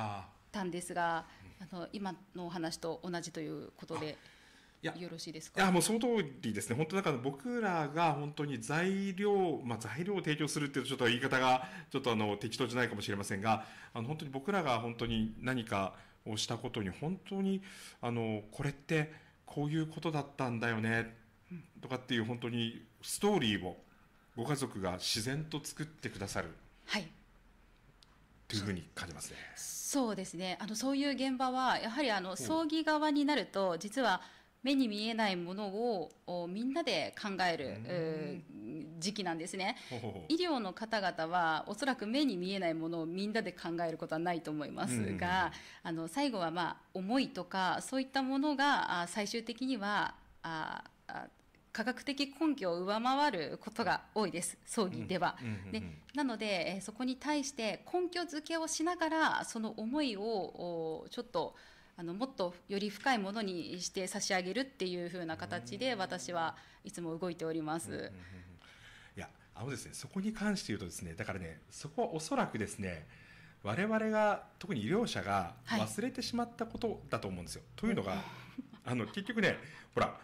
Speaker 2: たんですがあの今のお話と同じということで。よろしいですかいやも
Speaker 1: うその通りですね本当だから僕らが本当に材料、まあ、材料を提供するっていうとちょっと言い方がちょっとあの適当じゃないかもしれませんがあの本当に僕らが本当に何かをしたことに本当にあのこれってこういうことだったんだよねとかっていう本当にストーリーをご家族が自然と作ってくださる。はいというふうに感じますね。
Speaker 2: そうですね。あのそういう現場はやはりあの葬儀側になると実は目に見えないものをみんなで考える時期なんですね医療の方々はおそらく目に見えないものをみんなで考えることはないと思いますが、あの最後はまあ思いとかそういったものが最終的には科学的根拠を上回ることが多いです、葬儀では。でなので、そこに対して根拠付けをしながら、その思いをちょっとあのもっとより深いものにして差し上げるっていう風な形で私はいつも動いております。
Speaker 1: いやあのですねそこに関して言うとですねだからねそこはおそらくですね我々が特に医療者が忘れてしまったことだと思うんですよ。はい、というのが [LAUGHS] あの結局ねほら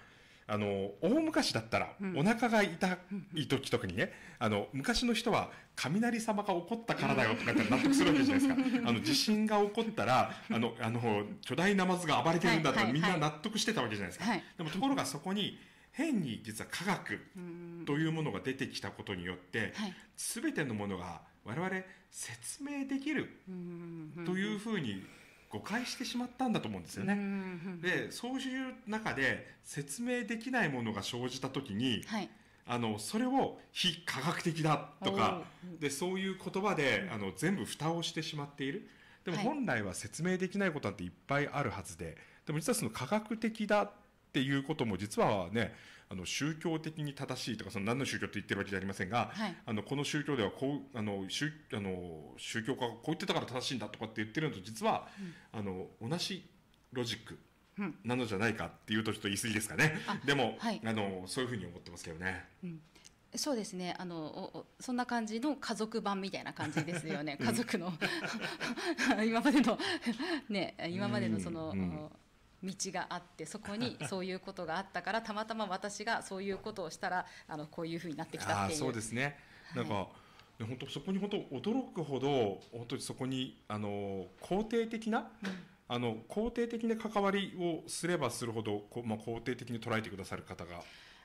Speaker 1: あの、大昔だったら、お腹が痛い時とかにね、あの、昔の人は、雷様が起こったからだよとかって納得するわけじゃないですか。[LAUGHS] あの、地震が起こったら、あの、あの、巨大ナマズが暴れてるんだとか、みんな納得してたわけじゃないですか。でも、ところがそこに、変に実は科学というものが出てきたことによって、全てのものが我々説明できるというふうに誤解してしまったんだと思うんですよね。でそういう中で説明できないものが生じた時に、はい、あのそれを非科学的だとかでそういう言葉であの全部蓋をしてしまっている。でも本来は説明できないことなんていっぱいあるはずで、でも実はその科学的だっていうことも実はねあの宗教的に正しいとかその何の宗教と言ってるわけじゃありませんが、はい、あのこの宗教ではこうあの宗あの宗教家がこう言ってたから正しいんだとかって言ってるのと実は、うん、あの同じロジックなのじゃないかっていうとちょっと言い過ぎですかね、うん、でも、はい、あのそういうふうに思ってますけどね。うん
Speaker 2: そうですねあのそんな感じの家族版みたいな感じですよね家族の [LAUGHS] 今までの [LAUGHS] ね今までのその、うんうん道があってそこに [LAUGHS] そういうことがあったからたまたま私がそういうことをしたらあのこういうふうになってきたっていう。そうです
Speaker 1: ね、はい、なんか本当そこに本当驚くほど本当にそこにあの肯定的な、うん、あの肯定的な関わりをすればするほどこう、まあ、肯定的に捉えてくださる方が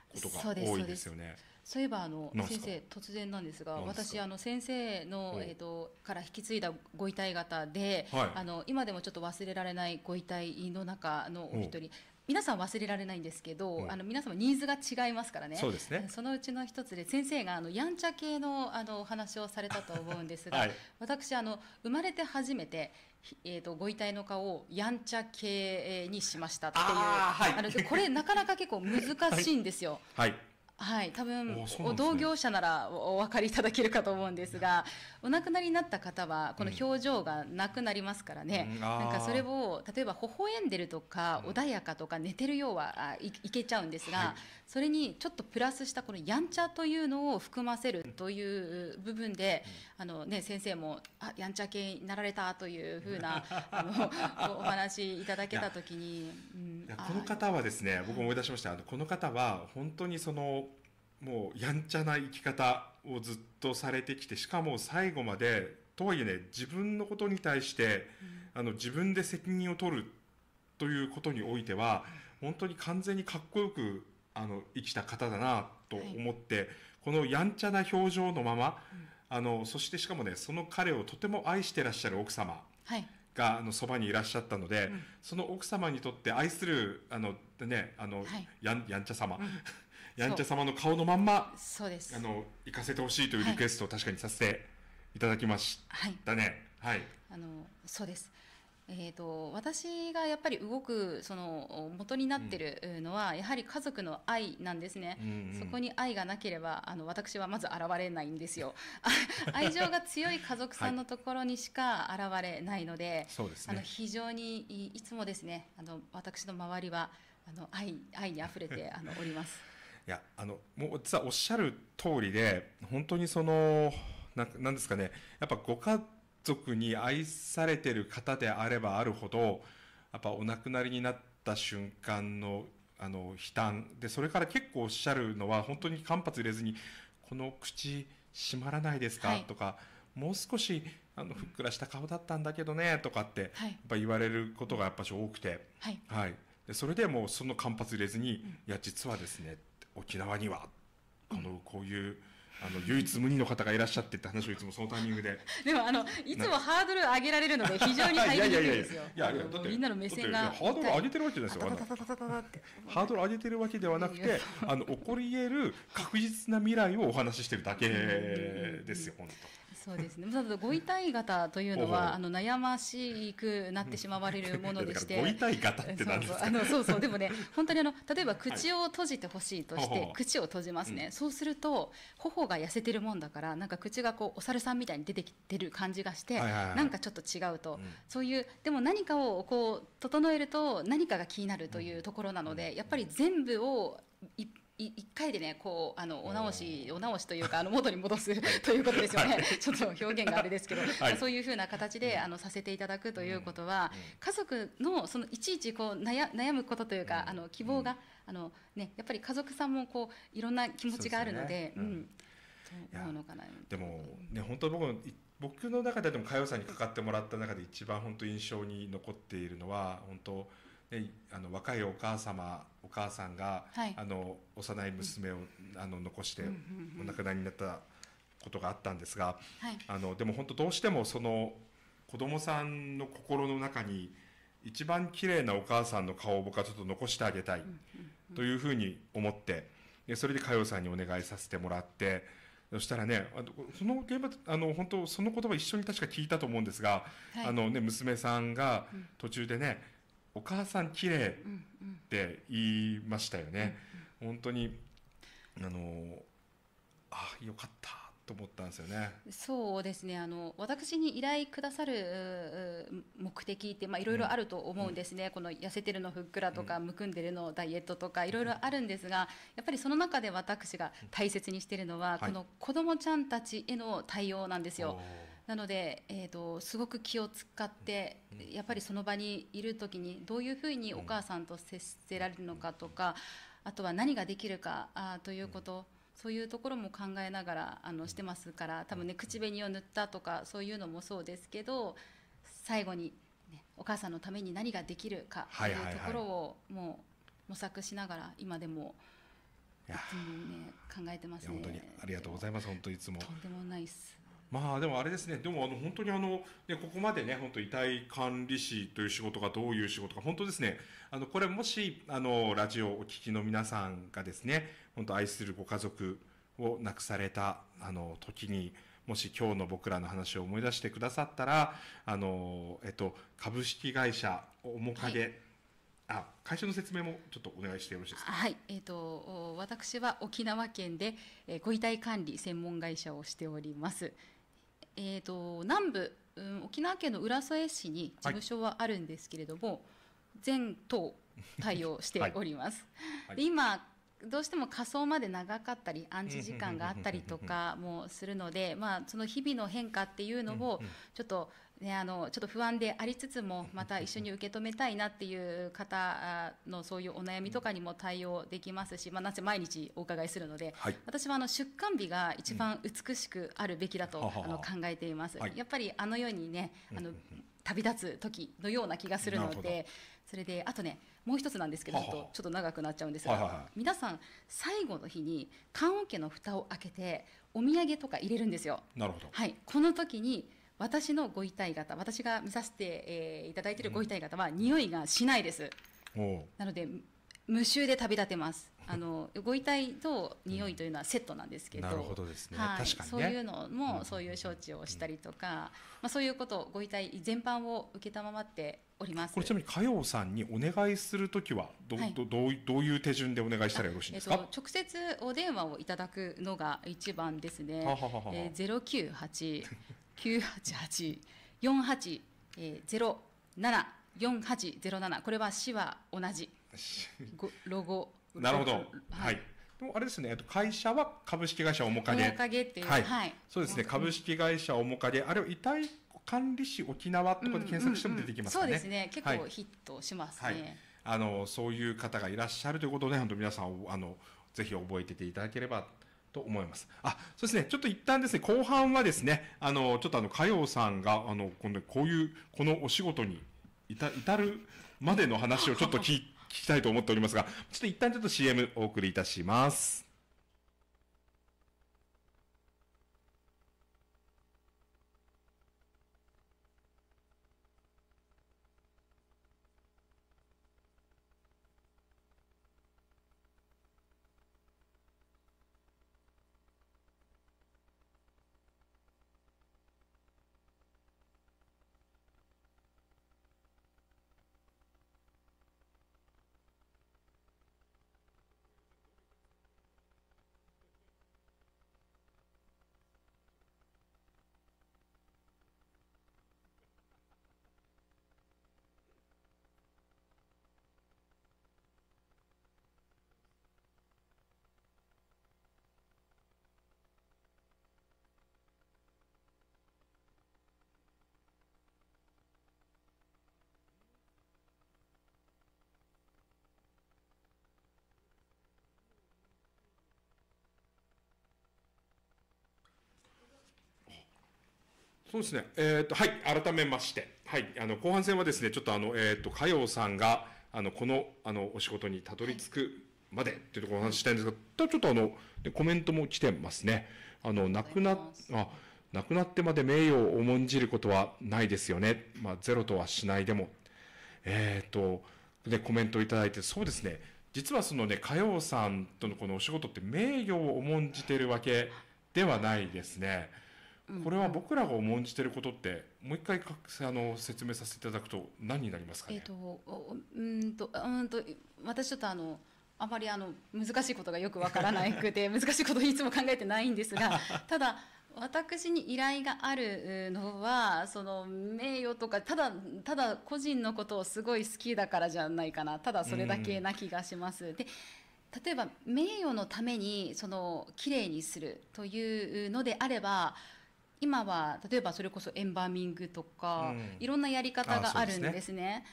Speaker 1: ことが多いですよね。
Speaker 2: そういえばあの先生突然なんですが私あの先生の、えと、から引き継いだご遺体型で、あの今でもちょっと忘れられないご遺体の中のお一人皆さん忘れられないんですけど、あの皆様ニーズが違いますからね。そうですね。そのうちの一つで先生があのやんちゃ系のあのお話をされたと思うんですが、[LAUGHS] 私あの生まれて初めてえーと、ご遺体の顔をやんちゃ系にしましたっていうあ、はい、あのこれなかなか結構難しいんですよ。[LAUGHS] はいはい多分ね、同業者ならお分かりいただけるかと思うんですがお亡くなりになった方はこの表情がなくなりますからね、うん、なんかそれを例えば微笑んでるとか、穏やかとか寝てるようはいけちゃうんですが、はい、それにちょっとプラスしたこのやんちゃというのを含ませるという部分で、うん、あのね、先生もあやんちゃ系になられたというふうな [LAUGHS] あのお話いただけた時に、
Speaker 1: この方はですね僕思い出しましたあのこの方は本当にそのもうやんちゃな生き方をずっとされてきて、しかも最後まで、とはいえね、自分のことに対して、うん、あの、自分で責任を取るということにおいては、うん、本当に完全にかっこよく、あの、生きた方だなと思って、はい、このやんちゃな表情のまま、うん、あの、そしてしかもね、その彼をとても愛してらっしゃる奥様。はいがあのそばにいらっしゃったので、うん、その奥様にとって愛するあのねあの、はい、やんやんちゃ様、うん、やんちゃ様の顔のまんま、そうです。あの、行かせてほしいというリクエストを確かにさせていただきましたね。はい。はい、
Speaker 2: あの、そうです。えーと、私がやっぱり動くその元になってるのは、うん、やはり家族の愛なんですね、うんうん、そこに愛がなければあの私はまず現れないんですよ [LAUGHS] 愛情が強い家族さんのところにしか現れないので、はいね、あの非常にいつもですねあの私の周りはあの愛愛にあふれてあのお
Speaker 1: ります。いや、あの、もう実はおっしゃる通りで、本当にその、ななんですかね、やっぱご家族に愛されてる方であればあるほど、やっぱお亡くなりになった瞬間の、あの、悲嘆。で、それから結構おっしゃるのは、本当に間髪入れずに、この口閉まらないですか、はい、とか、もう少しあのふっくらした顔だったんだけどねとかって、やっぱ言われることがやっぱし多くて、はい、はい、でそれでもうその間髪入れずに、うん、いや実はですね沖縄にはこのこういう。あの唯一無二の方がいらっしゃってって話をいつもそのタイミングで [LAUGHS] でもあ
Speaker 2: のいつもハードル上げられるので非常に入りにくいですよいやいやみんなの目線がハードル上げ
Speaker 1: てるわけじゃないですよハードル上げてるわけではなくてあの起こり得る確実な未来をお話ししてるだけですよ本当。
Speaker 2: そうですね。ただご遺体型というのはあの悩ましくなってしまわれるものでして、[LAUGHS] ご遺体
Speaker 1: 型って何ですか。そうそうあのそ
Speaker 2: うそうでもね本当にあの例えば口を閉じてほしいとして、はい、口を閉じますね。そうすると頬が痩せてるもんだからなんか口がこうお猿さんみたいに出てきてる感じがして、なんかちょっと違うと、うん、そういうでも何かをこう整えると何かが気になるというところなので、うん、やっぱり全部を1回でねこうあのお直しお直しというかあの元に戻す [LAUGHS] ということですよね、ちょっと表現があれですけど、はい、そういうふうな形であのさせていただくということは、家族のそのいちいちこう悩悩むことというか、あの希望が、あのね、やっぱり家族さんもこういろんな気持ちがあるので。う
Speaker 1: でね、うんでも、ね、本当僕僕の中ででも佳代さんにかかってもらった中で一番本当印象に残っているのは本当であの若いお母様お母さんが、はい、あの幼い娘を、うん、あの残してお亡くなりになったことがあったんですが、はい、あのでも本当どうしてもその子供さんの心の中に一番綺麗なお母さんの顔を僕はちょっと残してあげたいというふうに思ってでそれで佳代さんにお願いさせてもらってそしたらねその現場あの本当その言葉一緒に確か聞いたと思うんですが、はい、あのね、娘さんが途中でね、お母さん綺麗って言いましたよね、うんうん、本当にあのあよかったと思ったんですよね。
Speaker 2: そうですね。あの私に依頼くださる目的ってまあいろいろあると思うんですね。うん、この痩せてるのふっくらとか、うん、むくんでるのダイエットとかいろいろあるんですが、やっぱりその中で私が大切にしているのは、はい、この子どもちゃんたちへの対応なんですよ。なので、えーと、すごく気を使って、やっぱりその場にいる時にどういうふうにお母さんと接せられるのかとか、あとは何ができるかあということ。そういうところも考えながらあのしてますから多分ね口紅を塗ったとかそういうのもそうですけど最後に、ね、お母さんのために何ができるかというところをもう模索しながら今でもいつもね考えてますね。本当に
Speaker 1: ありがとうございます本当いつも。とん
Speaker 2: でもないっす。
Speaker 1: まあでもあれですね、でもあの本当にあの、ね、ここまでね、本当遺体管理士という仕事がどういう仕事か、本当ですね、あの、これもし、あの、ラジオをお聞きの皆さんがですね、本当愛するご家族を亡くされた、あの、時に、もし今日の僕らの話を思い出してくださったら、あの、えっと、株式会社面影、はいあ会社の説明もちょっとお願いしてよろしいですか。
Speaker 2: はい、えっ、ー、と私は沖縄県で、えー、ご遺体管理専門会社をしております。えーと、南部、うん、沖縄県の浦添市に事務所はあるんですけれども、はい、全島対応しております。はい、今どうしても仮想まで長かったり暗示時間があったりとかもするので、まあ、その日々の変化っていうのをちょっとね、あのちょっと不安でありつつもまた一緒に受け止めたいなっていう方のそういうお悩みとかにも対応できますし、まあ、なぜ毎日お伺いするので、はい、私はあの出刊日が一番美しくあるべきだと、うん、あの考えています。はい、やっぱりあのようにねあの、旅立つ時のような気がするのでそれであとねもう一つなんですけどちょっと長くなっちゃうんですが、皆さん最後の日に棺桶の蓋を開けてお土産とか入れるんですよ。なるほどはい、この時に私のご遺体方私が見させて、えー、いただいているご遺体方は、うん、匂いがしないですなので無臭で旅立てますあの [LAUGHS] ご遺体と匂いというのはセットなんですけど、なるほどですね、はい、確かに、ね、そういうのも、そういう承知をしたりとか、うんまあ、そういうことご遺体全般を受っておりますこれち
Speaker 1: なみに佳代さんにお願いするときはどはい、どどうどういう手順でお願いしたらよろしいですか、えー、
Speaker 2: 直接お電話をいただくのが一番ですね、はえー、098 988、48、え07、4807、これは市は同じ。
Speaker 1: [LAUGHS]
Speaker 2: ロゴ。なるほど。はい。
Speaker 1: でもあれですね、会社は株式会社面影。面影っていう。はい。はい、そうですね、株式会社面影。あれを遺体管理士沖縄とかで検索しても出てきますね、うんうんうん。そうですね、結構ヒ
Speaker 2: ットしますね。はいはい、
Speaker 1: あの、そういう方がいらっしゃるということで、本当皆さん、あの、ぜひ覚えてていただければと思います。あ、そうですね。ちょっと一旦ですね、後半はですね、あの、ちょっとあの、かようさんが、あの、この、こういう、このお仕事に至るまでの話をちょっと聞聞きたいと思っておりますが、ちょっと一旦ちょっと CM お送りいたします。そうですね。えっ、ー、と、はい、改めまして。はい、あの、後半戦はですね、ちょっとあの、えっ、ー、と、佳代さんが、あの、この、あの、お仕事にたどり着くまでっていうところをお話ししたいんですが、ちょっとあの、コメントも来てますね。あの、亡くな、あ、亡くなってまで名誉を重んじることはないですよね。まあ、ゼロとはしないでも。えっ、ー、と、で、コメントいただいて、そうですね。実はそのね、佳代さんとのこのお仕事って名誉を重んじてるわけではないですね。これは僕らが重んじていることって、もう一回かあの説明させていただくと何になりますか、ね、
Speaker 2: えっ、ー、と、うんと、うんと、私ちょっとあの。あまりあの難しいことがよくわからないくて [LAUGHS] 難しいこといつも考えてないんですが、ただ。私に依頼があるのは、その名誉とか、ただ、ただ個人のことをすごい好きだからじゃないかな。ただそれだけな気がします。で、例えば名誉のためにその綺麗にするというのであれば今は例えばそれこそエンバーミングとか、うん、いろんなやり方があるんですね。すね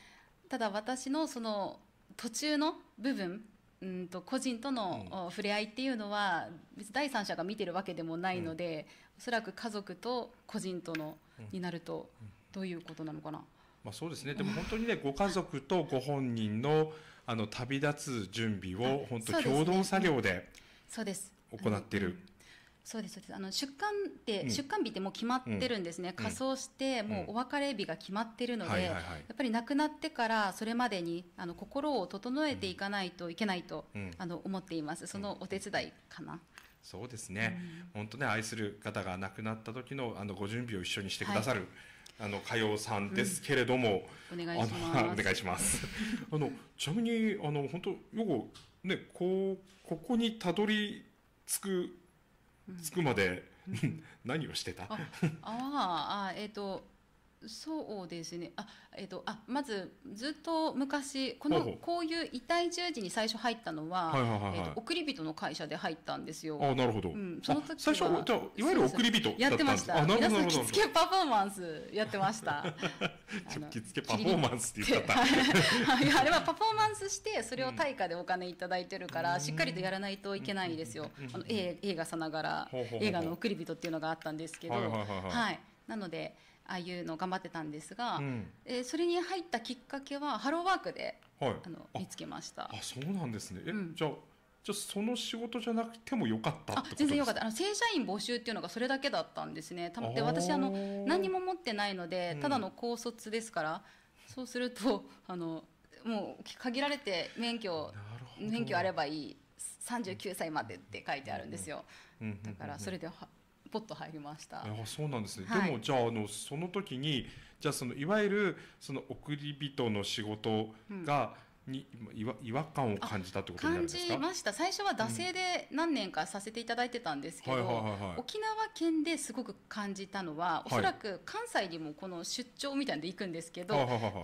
Speaker 2: ただ私のその途中の部分うんと個人との触れ合いっていうのは別に第三者が見てるわけでもないので、うん、おそらく家族と個人とのになるとどういうことなのかな。
Speaker 1: まあ、そうですねでも本当にねご家族とご本人のあの旅立つ準備を本当共同作業で行っている
Speaker 2: そうですそうですあの出刊って、うん、出刊日ってもう決まってるんですね、うん、仮装して、もうお別れ日が決まってるので、やっぱり亡くなってからそれまでにあの心を整えていかないといけないと、うん、あの思っています、そのお手伝いかな。
Speaker 1: そうですね、本当ね、愛する方が亡くなった時のあのご準備を一緒にしてくださる、はいあの佳代さんですけれども、うん、お願いします。[LAUGHS] お願いします。[LAUGHS] あのちなみにあの本当よくねこうここにたどり着く着くまで、[LAUGHS] 何をしてたあ
Speaker 2: ああえっ、ー、とそうですね。あ、えっ、ー、と、あ、まず、ずっと昔、この、こういう遺体十字に最初入ったのは、えっ、と、送り人の会社で入ったんですよ。あ、なるほど。うん、その時最初、じゃ
Speaker 1: いわゆる送り人やってました。皆さん着付
Speaker 2: けパフォーマンスやってました。
Speaker 1: 着 [LAUGHS] 付けパフォーマンスって言った。はい、[LAUGHS]
Speaker 2: あれはパフォーマンスして、それを対価でお金いいてるから、うん、しっかりとやらないといけないですよ。うん、あの、映画さながら、映画の送り人っていうのがあったんですけど、はい。なので、ああいうの頑張ってたんですが、うん、えー、それに入ったきっかけはハローワークで、はい、あの
Speaker 1: 見つけましたあそうなんですねえ、うん、じゃじゃその仕事じゃなくてもよかったあ全然
Speaker 2: よかったあの正社員募集っていうのがそれだけだったんですねたで私あの何も持ってないのでただの高卒ですから、うん、そうするとあのもう限られて免許免許あればいい39歳までって書いてあるんですよ、だからそれでポッと入りましたあ
Speaker 1: そうなんですね、はい、でもじゃああのその時にじゃあそのいわゆるその送り人の仕事が、うんに違和感を感じたってこと感じま
Speaker 2: した最初は惰性で何年かさせていただいてたんですけど、沖縄県ですごく感じたのはおそらく関西にもこの出張みたいので行くんですけど、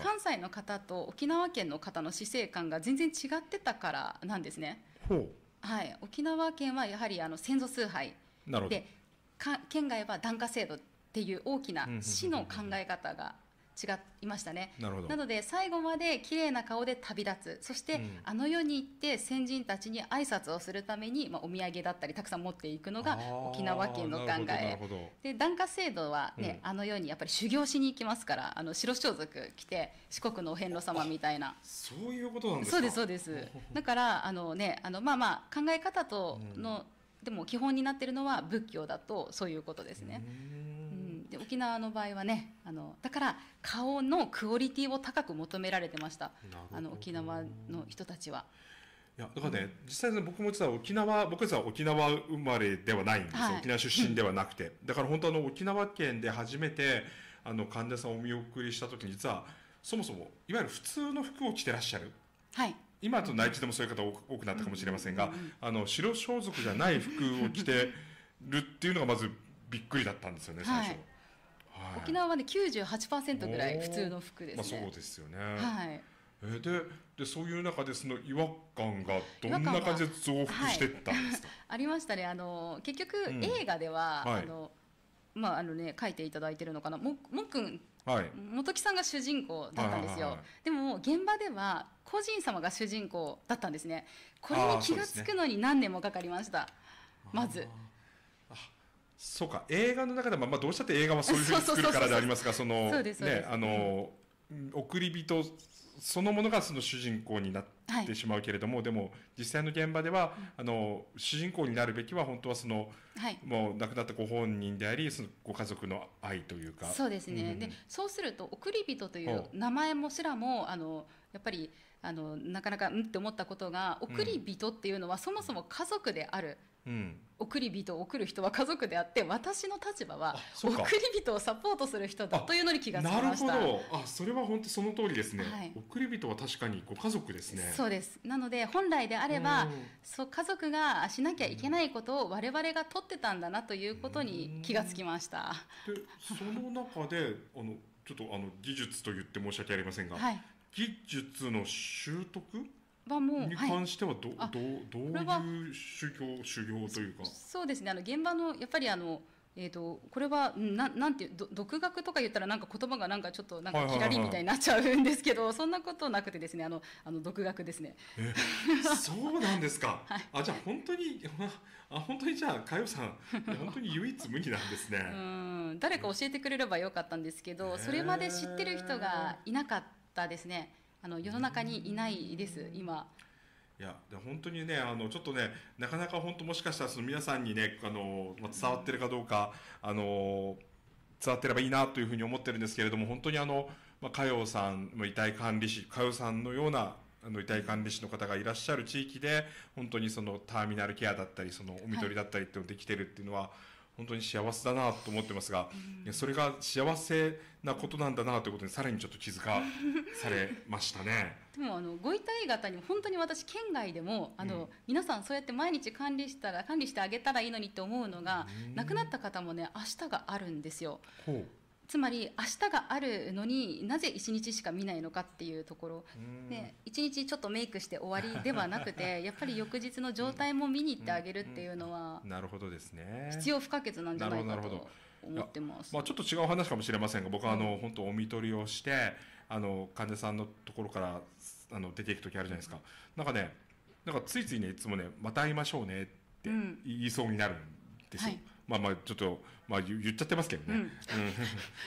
Speaker 2: 関西の方と沖縄県の方の死生観が全然違ってたからなんですね。ほはい、沖縄県はやはりあの先祖崇拝なるほでか県外は檀家制度っていう大きな市の考え方が違いましたね。ななので最後まで綺麗な顔で旅立つそして、あの世に行って先人たちに挨拶をするために、まあ、お土産だったりたくさん持っていくのが沖縄県の考えで檀家制度はね、ね、うん、あの世にやっぱり修行しに行きますからあの白装束着て四国のお遍路様みたいなそういうことなんですかそうですそうですだからあの、ね、あのまあまあ考え方との、うんでも基本になってるのは仏教だとそういうことですね。うん、で沖縄の場合はねあのだから顔のクオリティを高く求められてましたあの沖縄の人たちは。
Speaker 1: いやだからね、うん、実際に僕も実は沖縄僕実は沖縄生まれではないんです、はい、沖縄出身ではなくて、だから本当あの沖縄県で初めてあの患者さんをお見送りした時に実はそもそもいわゆる普通の服を着てらっしゃる。はい今と内地でもそういう方多くなったかもしれませんが、あの、白装束じゃない服を着てるっていうのがまずびっくりだったんですよね、最初。はい、沖
Speaker 2: 縄はね98%ぐらい普通の服ですね。まあ、そう
Speaker 1: ですよね。はい。えででそういう中でその違和感がどんな感じで増幅していったんです
Speaker 2: か、はい、[LAUGHS] ありましたねあの結局、映画では、うんはい、あのまああのね書いていただいてるのかなももっくんはい、元木さんが主人公だったんですよ、でも現場では個人様が主人公だったんですねこれに気が付くのに何年もかかりました、まず
Speaker 1: そうか映画の中でも、まあ、どうしたって映画はそういうふうに作るからでありますがねあの、うん、送り人そのものがその主人公になってしまうけれども、はい、でも実際の現場では、うん、あの主人公になるべきは本当はその、はい、もう亡くなったご本人でありそのご家族の愛というかそうですね、うん、で
Speaker 2: そうすると送り人という名前もすらもあのやっぱりあのなかなかうんって思ったことが送り人っていうのは、そもそも家族である。うん、送り人を送る人は家族であって私の立場は送り人をサポートする人だというのに気がつきましたなるほ
Speaker 1: どあそれは本当その通りですね、はい、送り人は確かにご家族ですねそうです
Speaker 2: なので本来であればそう家族がしなきゃいけないことを我々が取ってたんだなということに気がつきましたで
Speaker 1: その中であのちょっとあの技術と言って申し訳ありませんが、はい、技術の習得
Speaker 2: 場もに関し
Speaker 1: てはどはい、どどういう修行修行というかそ
Speaker 2: うですねあの現場のやっぱりあのえーと、これはななんていう独学とか言ったらなんか言葉がなんかちょっとなんかきらりみたいになっちゃうんですけど、[LAUGHS] そんなことなくてですねあのあの独学ですね
Speaker 1: えそうなんですか、[LAUGHS] はい、あじゃ本当に [LAUGHS] あ本当にじゃあ佳代さん本当に唯一無二なんですねう
Speaker 2: ん誰か教えてくれればよかったんですけど、それまで知ってる人がいなかったですね。あの世の中にいないです今。
Speaker 1: いや本当にねあのちょっとねなかなか本当もしかしたらその皆さんにねあの、まあ、伝わってるかどうかあの伝わってればいいなというふうに思ってるんですけれども本当にあの、まあ、佳代さんの遺体管理士佳代さんのようなあの遺体管理士の方がいらっしゃる地域で本当にそのターミナルケアだったりそのお見取りだったりっていうのできてるっていうのは、はい本当に幸せだなと思ってますが、うん、それが幸せなことなんだなということにさらにちょっと気づかされましたね。
Speaker 2: でもあのご遺体方に本当に私県外でもあの、うん、皆さんそうやって毎日管理したら管理してあげたらいいのにって思うのが、うん、亡くなった方もね明日があるんですよ。つまり明日があるのになぜ1日しか見ないのかっていうところで1日ちょっとメイクして終わりではなくて [LAUGHS] やっぱり翌日の状態も見に行ってあげるっていうのは、
Speaker 1: なるほどですね必要不
Speaker 2: 可欠なんじゃないか
Speaker 1: と思ってます、まあ、ちょっと違う話かもしれませんが僕はあの、本当お見取りをしてあの患者さんのところからあの出ていく時あるじゃないですか、なんかねなんかついついねいつもね「また会いましょうね」って言いそうになるんですよ。はいまあまあ、ちょっと、まあ言っちゃってますけどね。うん、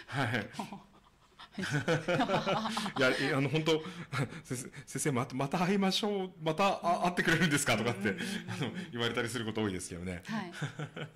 Speaker 1: はい。[LAUGHS]
Speaker 2: い
Speaker 1: や、あの、本当、[LAUGHS] 先生、また、また会いましょう。また、あ、会ってくれるんですかとかって、あの、言われたりすること多いですけどね。はい。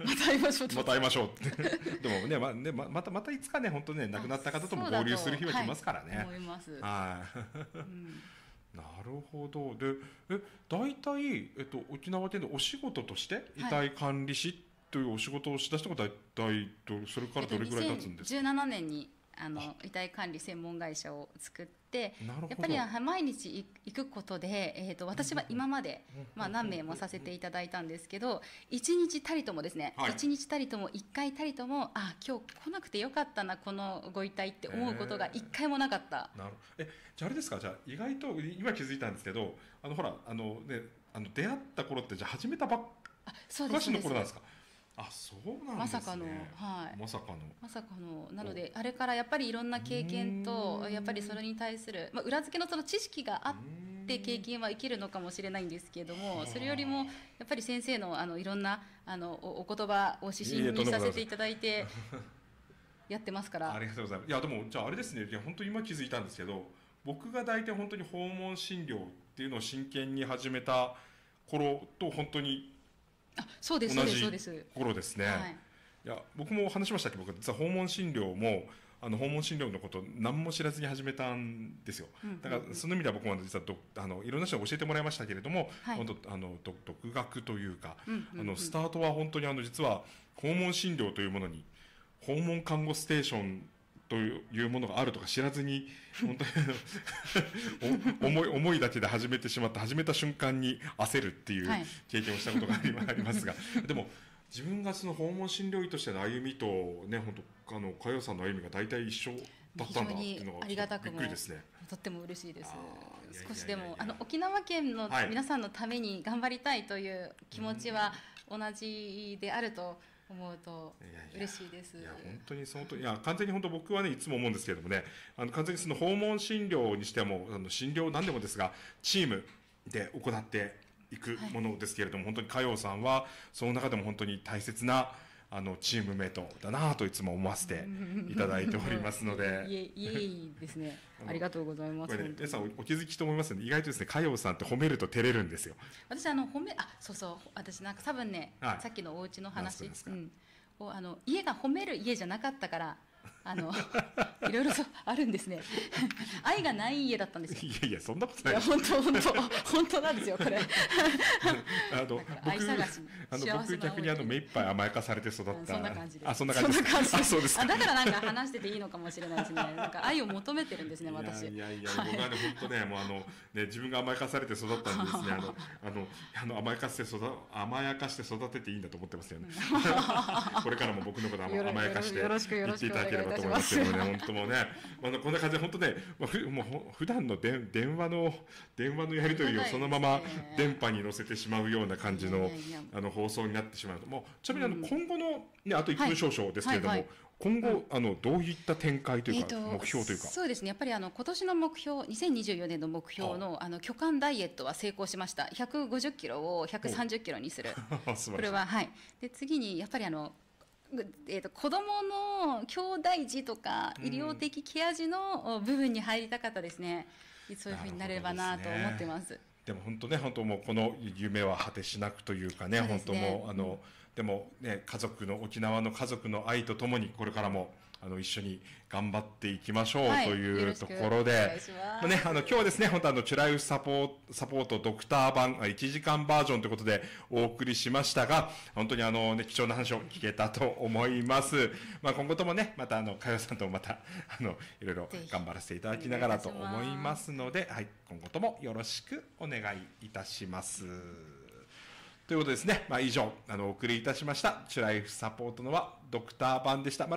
Speaker 1: また会いましょう。また会いましょう。でもね、ま、ね、ま、また、またいつかね、本当ね、亡くなった方とも合流する日は来ますからね。はい、ます。はい。[LAUGHS] なるほど。で、え、大体、えっと、沖縄県のお仕事として、遺体管理士っというお仕事をしだしたことは大体それからどれぐらい経つんですか、
Speaker 2: え2017年にあの遺体管理専門会社を作ってやっぱり毎日行くことで、えーと、私は今まで、まあ、何名もさせていただいたんですけど一日たりともですね、はい、一日たりとも一回たりともあ今日来なくてよかったなこのご遺体っ
Speaker 1: て思うことが
Speaker 2: 一回もなかった。
Speaker 1: えー、なるえじゃああれですかじゃ意外と今気づいたんですけどあのほらあの、ね、あの出会った頃ってじゃ始めたばっ
Speaker 2: かしの頃なんですか。
Speaker 1: あそうなん、ね、まさかの、はい、まさかの
Speaker 2: まさかのなのであれからやっぱりいろんな経験とやっぱりそれに対する、まあ、裏付けのその知識があって経験は生きるのかもしれないんですけれどもそれよりもやっぱり先生のあのいろんなあのお言葉を指針にさせていただいてやってますからあ
Speaker 1: りがとうございますいやでもじゃああれですねいや本当に今気づいたんですけど僕が大体本当に訪問診療っていうのを真剣に始めた頃と本当に
Speaker 2: あそうです同じ頃
Speaker 1: ですね、い、や僕も話しましたけど僕実は訪問診療もあの訪問診療のこと何も知らずに始めたんですよ、だからその意味では僕も実はどあのいろんな人に教えてもらいましたけれども、はい、本当あの独学というか、あのスタートは本当にあの実は訪問診療というものに訪問看護ステーションというものがあるとか知らずに、[LAUGHS] 本当に [LAUGHS] 思い、思いだけで始めてしまった、始めた瞬間に焦るっていう経験をしたことがありますが、はい、でも、自分がその訪問診療医としての歩みと、ね、本当、あの、佳代さんの歩みが大体一緒だったのありがたくも、
Speaker 2: とっても嬉しいです。少しでも、あの、沖縄県の皆さんのために頑張りたいという気持ちは同じであると、思うと嬉しいです。いや本
Speaker 1: 当にそのといや完全に本当僕はねいつも思うんですけれどもねあの完全にその訪問診療にしてもあの診療なんでもですがチームで行っていくものですけれども、はい、本当に佳代さんはその中でも本当に大切なあのチームメイトだなといつも思わせていただいておりますので [LAUGHS] いえ
Speaker 2: いえですねありがとうございますこれねさん
Speaker 1: お気づきと思いますので意外とですね佳代さんって褒めると照れるんですよ
Speaker 2: 私あの褒めあそうそう私なんか多分ね、はい、さっきのお家の話うん、をあの家が褒める家じゃなかったからあの [LAUGHS] いろいろあるんですね [LAUGHS] 愛がない家だったんですよ
Speaker 1: いやいやそんなことないい本当本当
Speaker 2: 本当なんですよこれ
Speaker 1: [LAUGHS] あの愛探しあの僕逆にあの目いっぱい甘やかされて育ったそんな感じであそんな感じですあだからなんか
Speaker 2: 話してていいのかもしれないですねなんか愛を求めてるんですね私い
Speaker 1: やいや僕はね本当ねもうあのね自分が甘やかされて育ったんですねあのあのあの甘やかして育甘やかして育てていいんだと思ってますよねこれからも僕のこと甘やかしてよ言っていただければと思いますけどね、本当もね、あのこんな感じで本当ね、まあ、ふもう普段ので電話の電話のやり取りをそのまま電波に乗せてしまうような感じのあの放送になってしまうと、もうちなみにあの、今後のねあと1分少々ですけれども、はいはいはい今後、うん、あのどういった展開というか、えー、目標というかそう
Speaker 2: ですねやっぱりあの今年の目標2024年の目標のあの巨漢ダイエットは成功しました150キロを130キロにする [LAUGHS] これははいで次にやっぱりあのえーと、子どもの兄弟児とか医療的ケア児の部分に入りたかったですね、うん、そういうふうになればなと思ってます。
Speaker 1: でも本当ね、本当もうこの夢は果てしなくというかね、ね本当もあの、でもね、家族の、沖縄の家族の愛とともに、これからもあの、一緒に頑張っていきましょう、というところで、まね、あの、今日はですね、本当あの、チュライフサポサポートドクター版、1時間バージョンということでお送りしましたが、本当にあの、ね、貴重な話を聞けたと思います。まあ、今後ともね、またあの、かよさんともまた、あの、いろいろ頑張らせていただきながらと思いますので、いはい、今後ともよろしくお願いいたします。ということですね。まあ、以上、あの、お送りいたしました。チュライフサポートのは、ドクター版でした。まあ